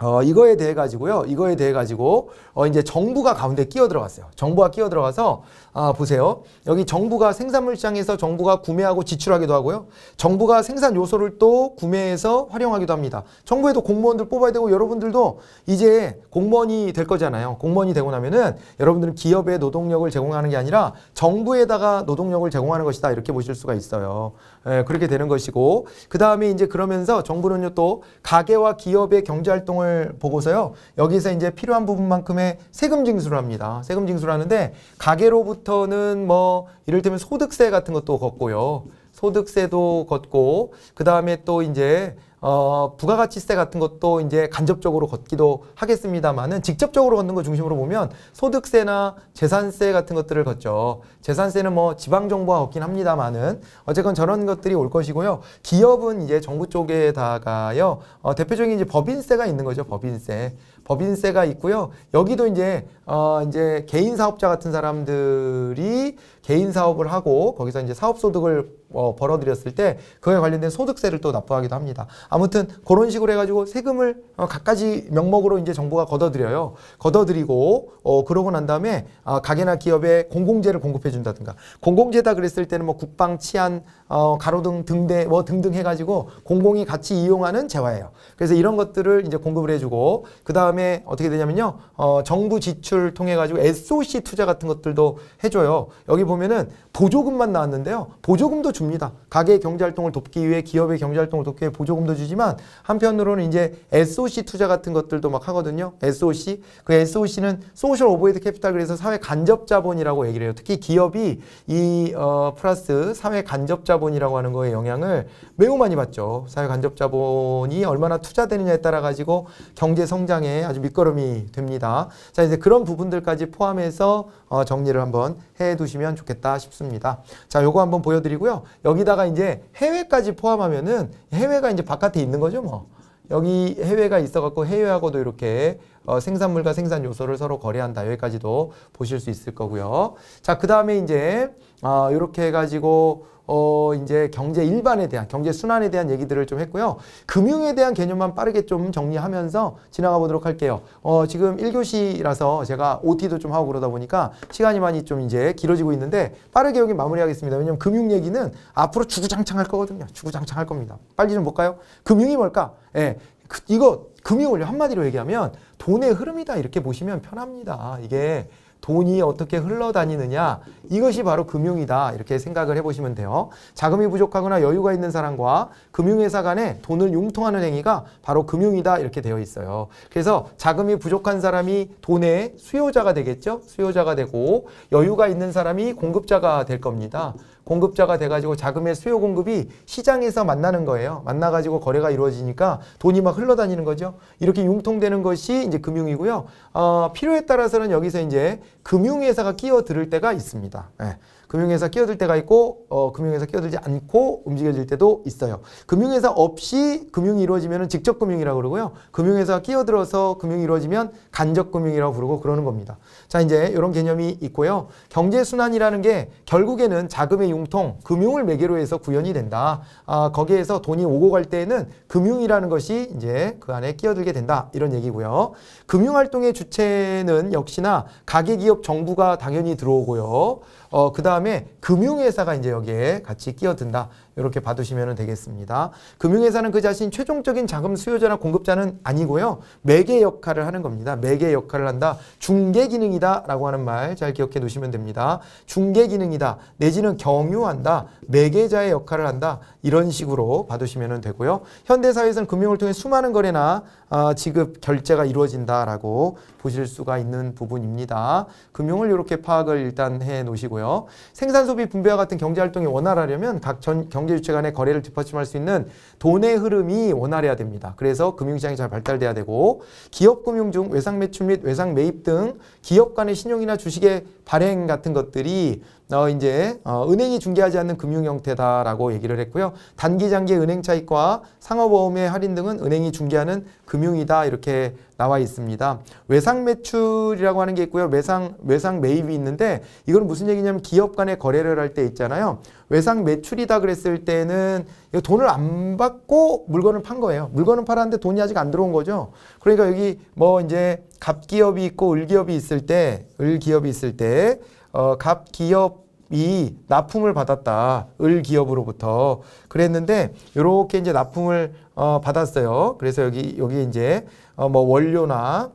어, 이거에 대해 가지고요. 이거에 대해 가지고 어, 이제 정부가 가운데 끼어 들어갔어요. 정부가 끼어 들어가서 아, 보세요. 여기 정부가 생산물 시장에서 정부가 구매하고 지출하기도 하고요. 정부가 생산 요소를 또 구매해서 활용하기도 합니다. 정부에도 공무원들 뽑아야 되고 여러분들도 이제 공무원이 될 거잖아요. 공무원이 되고 나면은 여러분들은 기업에 노동력을 제공하는 게 아니라 정부에다가 노동력을 제공하는 것이다. 이렇게 보실 수가 있어요. 예, 그렇게 되는 것이고 그 다음에 이제 그러면서 정부는요 또 가계와 기업의 경제 활동을 보고서요. 여기서 이제 필요한 부분만큼의 세금 징수를 합니다. 세금 징수를 하는데 가계로부터 때터는뭐 이를테면 소득세 같은 것도 걷고요. 소득세도 걷고 그다음에 또 이제 어 부가가치세 같은 것도 이제 간접적으로 걷기도 하겠습니다만은 직접적으로 걷는 거 중심으로 보면 소득세나 재산세 같은 것들을 걷죠. 재산세는 뭐 지방 정부가 걷긴 합니다만은 어쨌건 저런 것들이 올 것이고요. 기업은 이제 정부 쪽에다가요. 어 대표적인 이제 법인세가 있는 거죠. 법인세. 법인세가 있고요. 여기도 이제 어 이제 개인 사업자 같은 사람들이 개인 사업을 하고 거기서 이제 사업 소득을 어, 벌어들였을 때 그에 관련된 소득세를 또 납부하기도 합니다. 아무튼 그런 식으로 해가지고 세금을 어, 각가지 명목으로 이제 정부가 걷어들여요. 걷어들이고 어, 그러고 난 다음에 아, 가게나 기업에 공공재를 공급해 준다든가 공공재다 그랬을 때는 뭐 국방, 치안, 어, 가로등, 등대 뭐 등등 해가지고 공공이 같이 이용하는 재화예요. 그래서 이런 것들을 이제 공급을 해주고 그 다음에 어떻게 되냐면요. 어, 정부 지출 통해 가지고 SOC 투자 같은 것들도 해줘요. 여기 보면은 보조금만 나왔는데요. 보조금도 줍니다. 가계 경제활동을 돕기 위해 기업의 경제활동을 돕기 위해 보조금도 주지만 한편으로는 이제 SOC 투자 같은 것들도 막 하거든요. SOC 그 SOC는 소셜 오버헤드 캐피탈 그래서 사회 간접 자본이라고 얘기를 해요. 특히 기업이 이 어, 플러스 사회 간접 자본이라고 하는 거에 영향을 매우 많이 받죠. 사회 간접 자본이 얼마나 투자되느냐에 따라 가지고 경제 성장에 아주 밑거름이 됩니다. 자 이제 그런 부분들까지 포함해서 어, 정리를 한번 해 두시면 좋겠다 싶습니다. 자 요거 한번 보여드리고요. 여기다가 이제 해외까지 포함하면은 해외가 이제 바깥에 있는 거죠 뭐. 여기 해외가 있어갖고 해외하고도 이렇게 어, 생산물과 생산 요소를 서로 거래한다 여기까지도 보실 수 있을 거고요. 자그 다음에 이제 어, 아, 이렇게 해가지고 어 이제 경제 일반에 대한 경제 순환에 대한 얘기들을 좀 했고요. 금융에 대한 개념만 빠르게 좀 정리하면서 지나가 보도록 할게요. 어 지금 1교시라서 제가 OT도 좀 하고 그러다 보니까 시간이 많이 좀 이제 길어지고 있는데 빠르게 여기 마무리하겠습니다. 왜냐면 금융 얘기는 앞으로 주구장창 할 거거든요. 주구장창 할 겁니다. 빨리 좀 볼까요? 금융이 뭘까? 예. 그, 이거 금융을 한마디로 얘기하면 돈의 흐름이다 이렇게 보시면 편합니다. 이게 돈이 어떻게 흘러다니느냐 이것이 바로 금융이다 이렇게 생각을 해보시면 돼요. 자금이 부족하거나 여유가 있는 사람과 금융회사 간에 돈을 융통하는 행위가 바로 금융이다 이렇게 되어 있어요. 그래서 자금이 부족한 사람이 돈의 수요자가 되겠죠. 수요자가 되고 여유가 있는 사람이 공급자가 될 겁니다. 공급자가 돼가지고 자금의 수요 공급이 시장에서 만나는 거예요. 만나가지고 거래가 이루어지니까 돈이 막 흘러다니는 거죠. 이렇게 융통되는 것이 이제 금융이고요. 어, 필요에 따라서는 여기서 이제 금융회사가 끼어들을 때가 있습니다. 예. 금융회사 끼어들 때가 있고 어, 금융회사 끼어들지 않고 움직여질 때도 있어요. 금융회사 없이 금융이 이루어지면 직접 금융이라고 그러고요. 금융회사 끼어들어서 금융이 이루어지면 간접 금융이라고 부르고 그러는 겁니다. 자 이제 이런 개념이 있고요. 경제순환이라는 게 결국에는 자금의 융통, 금융을 매개로 해서 구현이 된다. 아, 거기에서 돈이 오고 갈 때에는 금융이라는 것이 이제 그 안에 끼어들게 된다. 이런 얘기고요. 금융활동의 주체는 역시나 가계기업 정부가 당연히 들어오고요. 어, 그 다음에 금융회사가 이제 여기에 같이 끼어든다. 이렇게 봐두시면 되겠습니다. 금융회사는 그 자신 최종적인 자금 수요자나 공급자는 아니고요. 매개 역할을 하는 겁니다. 매개 역할을 한다. 중개 기능이다 라고 하는 말 잘 기억해 놓으시면 됩니다. 중개 기능이다. 내지는 경유한다. 매개자의 역할을 한다. 이런 식으로 봐두시면 되고요. 현대사회에서는 금융을 통해 수많은 거래나 어, 지급 결제가 이루어진다라고 보실 수가 있는 부분입니다. 금융을 이렇게 파악을 일단 해 놓으시고요. 생산 소비 분배와 같은 경제활동이 원활하려면 각 전, 경 관계 주체 간의 거래를 뒷받침할 수 있는 돈의 흐름이 원활해야 됩니다. 그래서 금융시장이 잘 발달돼야 되고 기업 금융 중 외상 매출 및 외상 매입 등 기업 간의 신용이나 주식의 발행 같은 것들이 어, 이제 어, 은행이 중개하지 않는 금융 형태다라고 얘기를 했고요. 단기 장기 은행 차익과 상업보험의 할인 등은 은행이 중개하는 금융이다 이렇게 나와 있습니다. 외상 매출이라고 하는 게 있고요. 외상 외상 매입이 있는데 이건 무슨 얘기냐면 기업 간의 거래를 할 때 있잖아요. 외상 매출이다 그랬을 때는 돈을 안 받고 물건을 판 거예요. 물건을 팔았는데 돈이 아직 안 들어온 거죠. 그러니까 여기 뭐 이제 갑기업이 있고 을기업이 있을 때, 을기업이 있을 때, 어, 갑기업이 납품을 받았다. 을기업으로부터. 그랬는데, 요렇게 이제 납품을 어, 받았어요. 그래서 여기, 여기 이제, 어, 뭐 원료나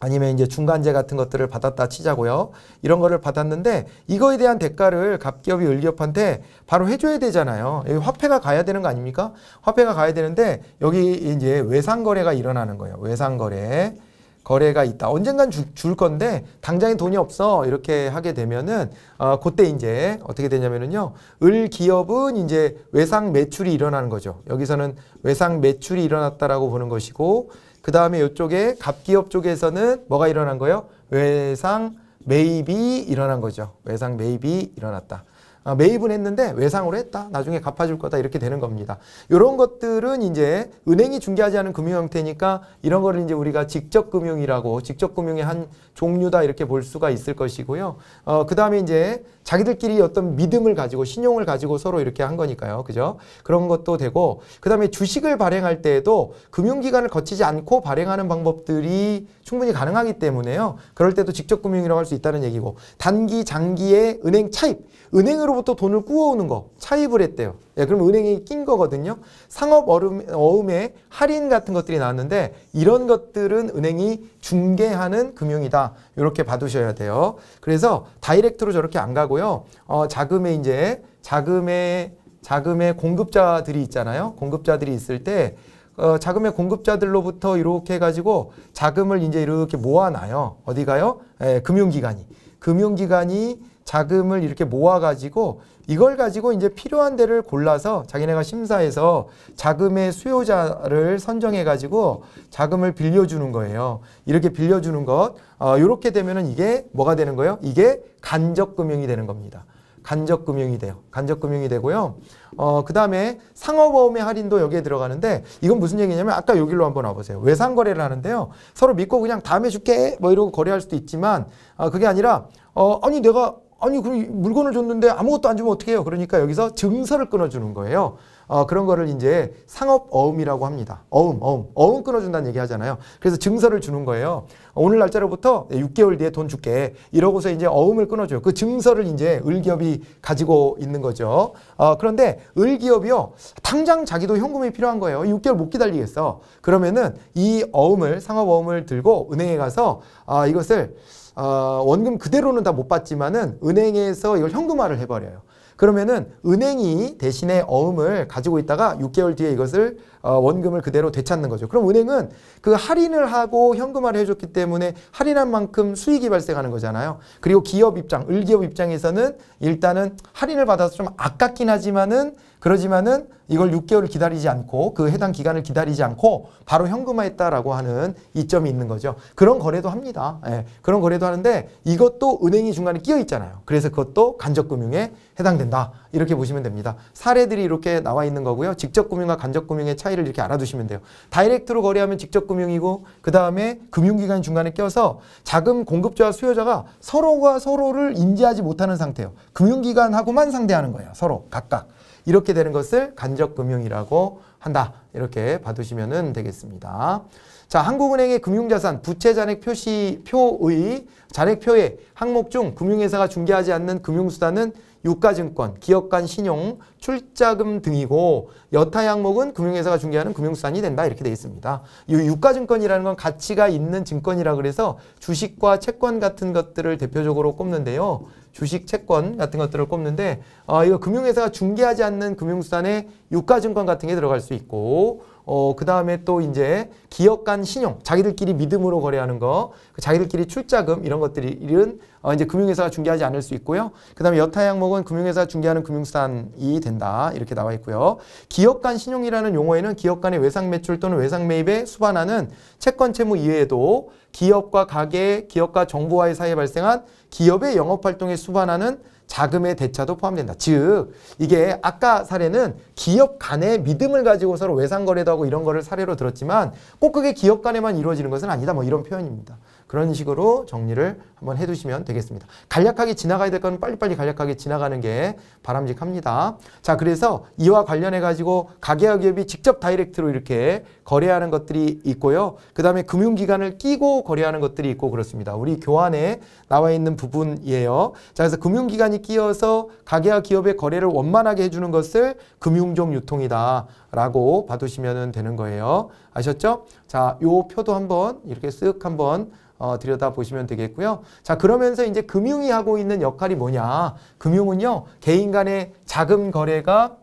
아니면 이제 중간재 같은 것들을 받았다 치자고요. 이런 거를 받았는데 이거에 대한 대가를 갑기업이 을기업한테 바로 해줘야 되잖아요. 여기 화폐가 가야 되는 거 아닙니까? 화폐가 가야 되는데 여기 이제 외상거래가 일어나는 거예요. 외상거래. 거래가 있다. 언젠간 주, 줄 건데 당장에 돈이 없어 이렇게 하게 되면은 어, 그때 이제 어떻게 되냐면은요 을 기업은 이제 외상 매출이 일어나는 거죠. 여기서는 외상 매출이 일어났다라고 보는 것이고 그 다음에 이쪽에 갑기업 쪽에서는 뭐가 일어난 거예요? 외상 매입이 일어난 거죠. 외상 매입이 일어났다. 아, 매입은 했는데 외상으로 했다. 나중에 갚아줄 거다. 이렇게 되는 겁니다. 이런 것들은 이제 은행이 중개하지 않은 금융 형태니까 이런 거를 이제 우리가 직접 금융이라고 직접 금융의 한 종류다 이렇게 볼 수가 있을 것이고요. 어, 그 다음에 이제 자기들끼리 어떤 믿음을 가지고 신용을 가지고 서로 이렇게 한 거니까요. 그죠? 그런 것도 되고 그 다음에 주식을 발행할 때에도 금융기관을 거치지 않고 발행하는 방법들이 충분히 가능하기 때문에요. 그럴 때도 직접 금융이라고 할 수 있다는 얘기고 단기 장기의 은행 차입, 은행으로부터 돈을 꾸어오는 거 차입을 했대요. 예, 그럼 은행이 낀 거거든요. 상업 어음, 어음의 할인 같은 것들이 나왔는데 이런 것들은 은행이 중개하는 금융이다. 이렇게 봐두셔야 돼요. 그래서 다이렉트로 저렇게 안 가고요. 어, 자금의 이제 자금의 자금의 공급자들이 있잖아요. 공급자들이 있을 때 어, 자금의 공급자들로부터 이렇게 해가지고 자금을 이제 이렇게 모아놔요. 어디가요? 예, 금융기관이. 금융기관이 자금을 이렇게 모아가지고 이걸 가지고 이제 필요한 데를 골라서 자기네가 심사해서 자금의 수요자를 선정해가지고 자금을 빌려주는 거예요. 이렇게 빌려주는 것, 어, 이렇게 되면은 이게 뭐가 되는 거예요? 이게 간접금융이 되는 겁니다. 간접 금융이 돼요. 간접 금융이 되고요. 어, 그다음에 상업어음의 할인도 여기에 들어가는데 이건 무슨 얘기냐면 아까 여기로 한번 와 보세요. 외상 거래를 하는데요. 서로 믿고 그냥 다음에 줄게 뭐 이러고 거래할 수도 있지만 어, 그게 아니라 어, 아니 내가 아니 그럼 물건을 줬는데 아무것도 안 주면 어떻게 해요? 그러니까 여기서 증서를 끊어주는 거예요. 어, 그런 거를 이제 상업 어음이라고 합니다. 어음, 어음, 어음 끊어준다는 얘기 하잖아요. 그래서 증서를 주는 거예요. 오늘 날짜로부터 6개월 예, 뒤에 돈 줄게. 이러고서 이제 어음을 끊어줘요. 그 증서를 이제 을기업이 가지고 있는 거죠. 어, 그런데 을기업이요. 당장 자기도 현금이 필요한 거예요. 6개월 못 기다리겠어. 그러면은 이 어음을, 상업 어음을 들고 은행에 가서 어, 이것을 어, 원금 그대로는 다 못 받지만은 은행에서 이걸 현금화를 해버려요. 그러면은 은행이 대신에 어음을 가지고 있다가 6개월 뒤에 이것을 어, 원금을 그대로 되찾는 거죠. 그럼 은행은 그 할인을 하고 현금화를 해줬기 때문에 할인한 만큼 수익이 발생하는 거잖아요. 그리고 기업 입장, 을기업 입장에서는 일단은 할인을 받아서 좀 아깝긴 하지만은 그러지만은 이걸 6개월을 기다리지 않고 그 해당 기간을 기다리지 않고 바로 현금화했다라고 하는 이점이 있는 거죠. 그런 거래도 합니다. 예, 그런 거래도 하는데 이것도 은행이 중간에 끼어 있잖아요. 그래서 그것도 간접금융에 해당된다. 이렇게 보시면 됩니다. 사례들이 이렇게 나와 있는 거고요. 직접금융과 간접금융의 차이를 이렇게 알아두시면 돼요. 다이렉트로 거래하면 직접금융이고 그 다음에 금융기관 중간에 끼어서 자금 공급자와 수요자가 서로가 서로를 인지하지 못하는 상태예요. 금융기관하고만 상대하는 거예요. 서로 각각. 이렇게 되는 것을 간접금융이라고 한다. 이렇게 봐두시면 되겠습니다. 자, 한국은행의 금융자산 부채 잔액 표시 표의 잔액표의 항목 중 금융회사가 중개하지 않는 금융수단은 유가증권, 기업간 신용, 출자금 등이고 여타 항목은 금융회사가 중개하는 금융수단이 된다 이렇게 되어 있습니다. 이 유가증권이라는 건 가치가 있는 증권이라 그래서 주식과 채권 같은 것들을 대표적으로 꼽는데요. 주식, 채권 같은 것들을 꼽는데 어, 이거 금융회사가 중개하지 않는 금융수단에 유가증권 같은 게 들어갈 수 있고 어, 그 다음에 또 이제 기업 간 신용, 자기들끼리 믿음으로 거래하는 거, 그 자기들끼리 출자금 이런 것들이 이런 어, 이제 금융회사가 중개하지 않을 수 있고요. 그 다음에 여타 항목은 금융회사 가 중개하는 금융수단이 된다 이렇게 나와 있고요. 기업 간 신용이라는 용어에는 기업 간의 외상 매출 또는 외상 매입에 수반하는 채권 채무 이외에도 기업과 가계 기업과 정부와의 사이에 발생한 기업의 영업 활동에 수반하는 자금의 대차도 포함된다. 즉 이게 아까 사례는 기업 간의 믿음을 가지고 서로 외상거래도 하고 이런 거를 사례로 들었지만 꼭 그게 기업 간에만 이루어지는 것은 아니다. 뭐 이런 표현입니다. 그런 식으로 정리를 한번 해두시면 되겠습니다. 간략하게 지나가야 될 거는 빨리빨리 간략하게 지나가는 게 바람직합니다. 자, 그래서 이와 관련해가지고 가계약기업이 직접 다이렉트로 이렇게 거래하는 것들이 있고요. 그 다음에 금융기관을 끼고 거래하는 것들이 있고 그렇습니다. 우리 교환에 나와 있는 부분이에요. 자, 그래서 금융기관이 끼어서 가계와 기업의 거래를 원만하게 해주는 것을 금융종 유통이다. 라고 봐두시면 되는 거예요. 아셨죠? 자, 요 표도 한번 이렇게 쓱 한번 어, 들여다보시면 되겠고요. 자 그러면서 이제 금융이 하고 있는 역할이 뭐냐. 금융은요. 개인 간의 자금 거래가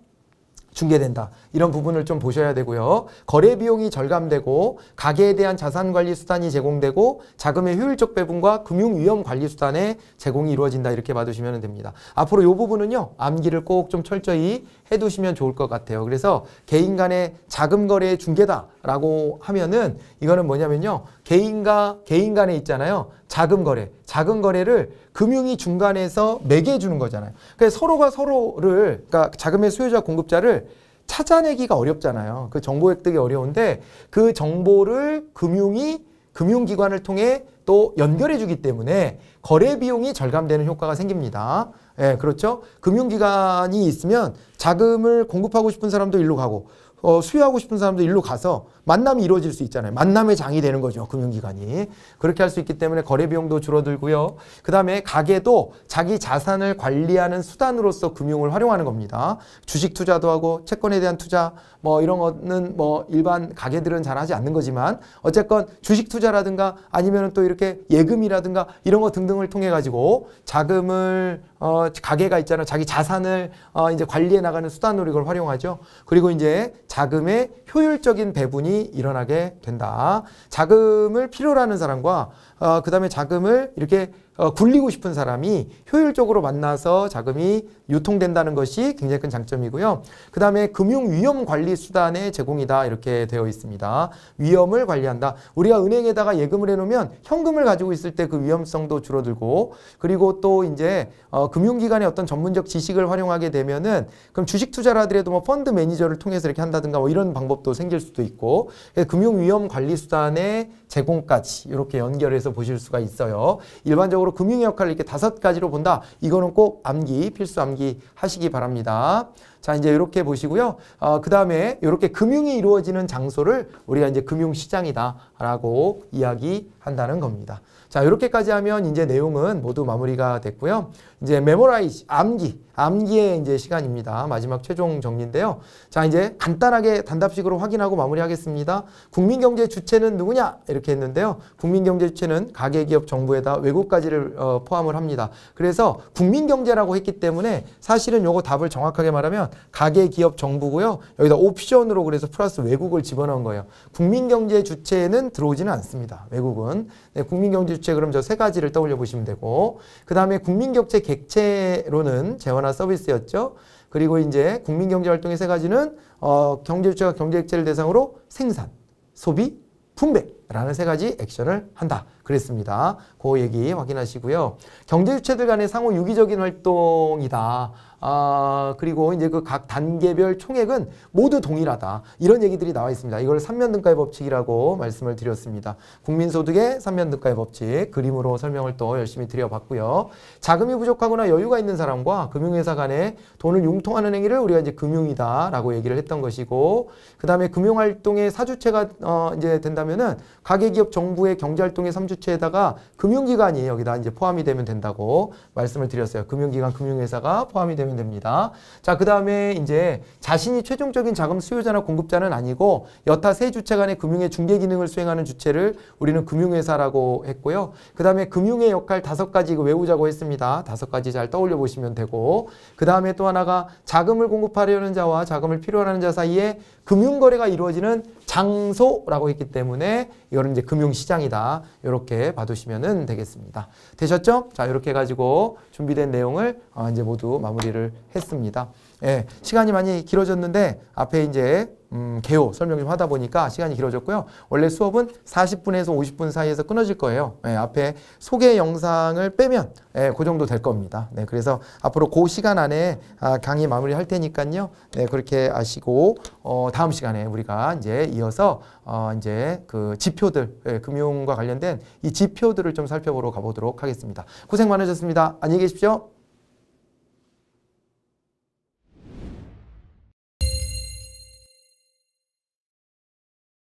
중계된다 이런 부분을 좀 보셔야 되고요. 거래 비용이 절감되고 가계에 대한 자산 관리 수단이 제공되고 자금의 효율적 배분과 금융 위험 관리 수단의 제공이 이루어진다 이렇게 봐두시면 됩니다. 앞으로 이 부분은요. 암기를 꼭 좀 철저히 해두시면 좋을 것 같아요. 그래서 개인 간의 자금 거래의 중개다라고 하면은 이거는 뭐냐면요. 개인과 개인 간에 있잖아요. 자금 거래, 자금 거래를 금융이 중간에서 매개해 주는 거잖아요. 그러니까 서로가 서로를, 그러니까 자금의 수요자 공급자를 찾아내기가 어렵잖아요. 그 정보 획득이 어려운데 그 정보를 금융이 금융기관을 통해 또 연결해 주기 때문에 거래 비용이 절감되는 효과가 생깁니다. 예, 그렇죠. 금융기관이 있으면 자금을 공급하고 싶은 사람도 일로 가고 어, 수요하고 싶은 사람도 일로 가서 만남이 이루어질 수 있잖아요. 만남의 장이 되는 거죠. 금융기관이. 그렇게 할 수 있기 때문에 거래 비용도 줄어들고요. 그 다음에 가게도 자기 자산을 관리하는 수단으로서 금융을 활용하는 겁니다. 주식 투자도 하고 채권에 대한 투자 뭐 이런 거는 뭐 일반 가게들은 잘 하지 않는 거지만 어쨌건 주식 투자라든가 아니면 또 이렇게 예금이라든가 이런 거 등등을 통해 가지고 자금을 어 가게가 있잖아요. 자기 자산을 어 이제 관리해 나가는 수단으로 이걸 활용하죠. 그리고 이제 자금의 효율적인 배분이 논란이 일어나게 된다. 자금을 필요로 하는 사람과 어, 그 다음에 자금을 이렇게 어, 굴리고 싶은 사람이 효율적으로 만나서 자금이 유통된다는 것이 굉장히 큰 장점이고요. 그 다음에 금융 위험 관리 수단의 제공이다 이렇게 되어 있습니다. 위험을 관리한다. 우리가 은행에다가 예금을 해놓으면 현금을 가지고 있을 때 그 위험성도 줄어들고 그리고 또 이제 어, 금융기관의 어떤 전문적 지식을 활용하게 되면은 그럼 주식 투자라더라도 뭐 펀드 매니저를 통해서 이렇게 한다든가 뭐 이런 방법도 생길 수도 있고 금융 위험 관리 수단의 제공까지 이렇게 연결해서 보실 수가 있어요. 일반적으로 전반적으로 금융의 역할을 이렇게 다섯 가지로 본다. 이거는 꼭 암기, 필수 암기 하시기 바랍니다. 자, 이제 이렇게 보시고요. 어, 그 다음에 이렇게 금융이 이루어지는 장소를 우리가 이제 금융시장이다라고 이야기한다는 겁니다. 자, 이렇게까지 하면 이제 내용은 모두 마무리가 됐고요. 이제 메모라이즈 암기 암기의 이제 시간입니다. 마지막 최종 정리인데요. 자 이제 간단하게 단답식으로 확인하고 마무리하겠습니다. 국민경제 주체는 누구냐 이렇게 했는데요. 국민경제 주체는 가계기업 정부에다 외국까지를 어, 포함을 합니다. 그래서 국민경제라고 했기 때문에 사실은 요거 답을 정확하게 말하면 가계기업 정부고요. 여기다 옵션으로 그래서 플러스 외국을 집어넣은 거예요. 국민경제 주체는 들어오지는 않습니다. 외국은 네, 국민경제 주체 그럼 저 세 가지를 떠올려 보시면 되고 그 다음에 국민경제 객체로는 재화나 서비스였죠. 그리고 이제 국민경제활동의 세 가지는 어, 경제주체가 경제객체를 대상으로 생산, 소비, 분배라는 세 가지 액션을 한다. 그랬습니다. 그 얘기 확인하시고요. 경제주체들 간의 상호 유기적인 활동이다. 아, 그리고 이제 그 각 단계별 총액은 모두 동일하다. 이런 얘기들이 나와 있습니다. 이걸 삼면등가의 법칙이라고 말씀을 드렸습니다. 국민소득의 삼면등가의 법칙 그림으로 설명을 또 열심히 드려봤고요. 자금이 부족하거나 여유가 있는 사람과 금융회사 간에 돈을 융통하는 행위를 우리가 이제 금융이다라고 얘기를 했던 것이고 그다음에 금융활동의 사주체가 어, 이제 된다면은 가계기업 정부의 경제활동의 삼주체에다가 금융기관이 여기다 이제 포함이 되면 된다고 말씀을 드렸어요. 금융기관, 금융회사가 포함이 되면 적용이 됩니다. 자, 그 다음에 이제 자신이 최종적인 자금 수요자나 공급자는 아니고 여타 세 주체 간의 금융의 중개 기능을 수행하는 주체를 우리는 금융회사라고 했고요. 그 다음에 금융의 역할 다섯 가지 이거 외우자고 했습니다. 다섯 가지 잘 떠올려 보시면 되고 그 다음에 또 하나가 자금을 공급하려는 자와 자금을 필요로 하는 자 사이에 금융거래가 이루어지는 장소라고 했기 때문에 이거는 이제 금융시장이다. 이렇게 봐두시면 되겠습니다. 되셨죠? 자, 이렇게 해가지고 준비된 내용을 어, 이제 모두 마무리를 했습니다. 예, 시간이 많이 길어졌는데 앞에 이제 음, 개요 설명 좀 하다 보니까 시간이 길어졌고요. 원래 수업은 40분에서 50분 사이에서 끊어질 거예요. 예, 앞에 소개 영상을 빼면 예, 그 정도 될 겁니다. 네, 그래서 앞으로 그 시간 안에 아, 강의 마무리할 테니까요. 네, 그렇게 아시고 어, 다음 시간에 우리가 이제 이어서 어, 이제 그 지표들 예, 금융과 관련된 이 지표들을 좀 살펴보러 가보도록 하겠습니다. 고생 많으셨습니다. 안녕히 계십시오.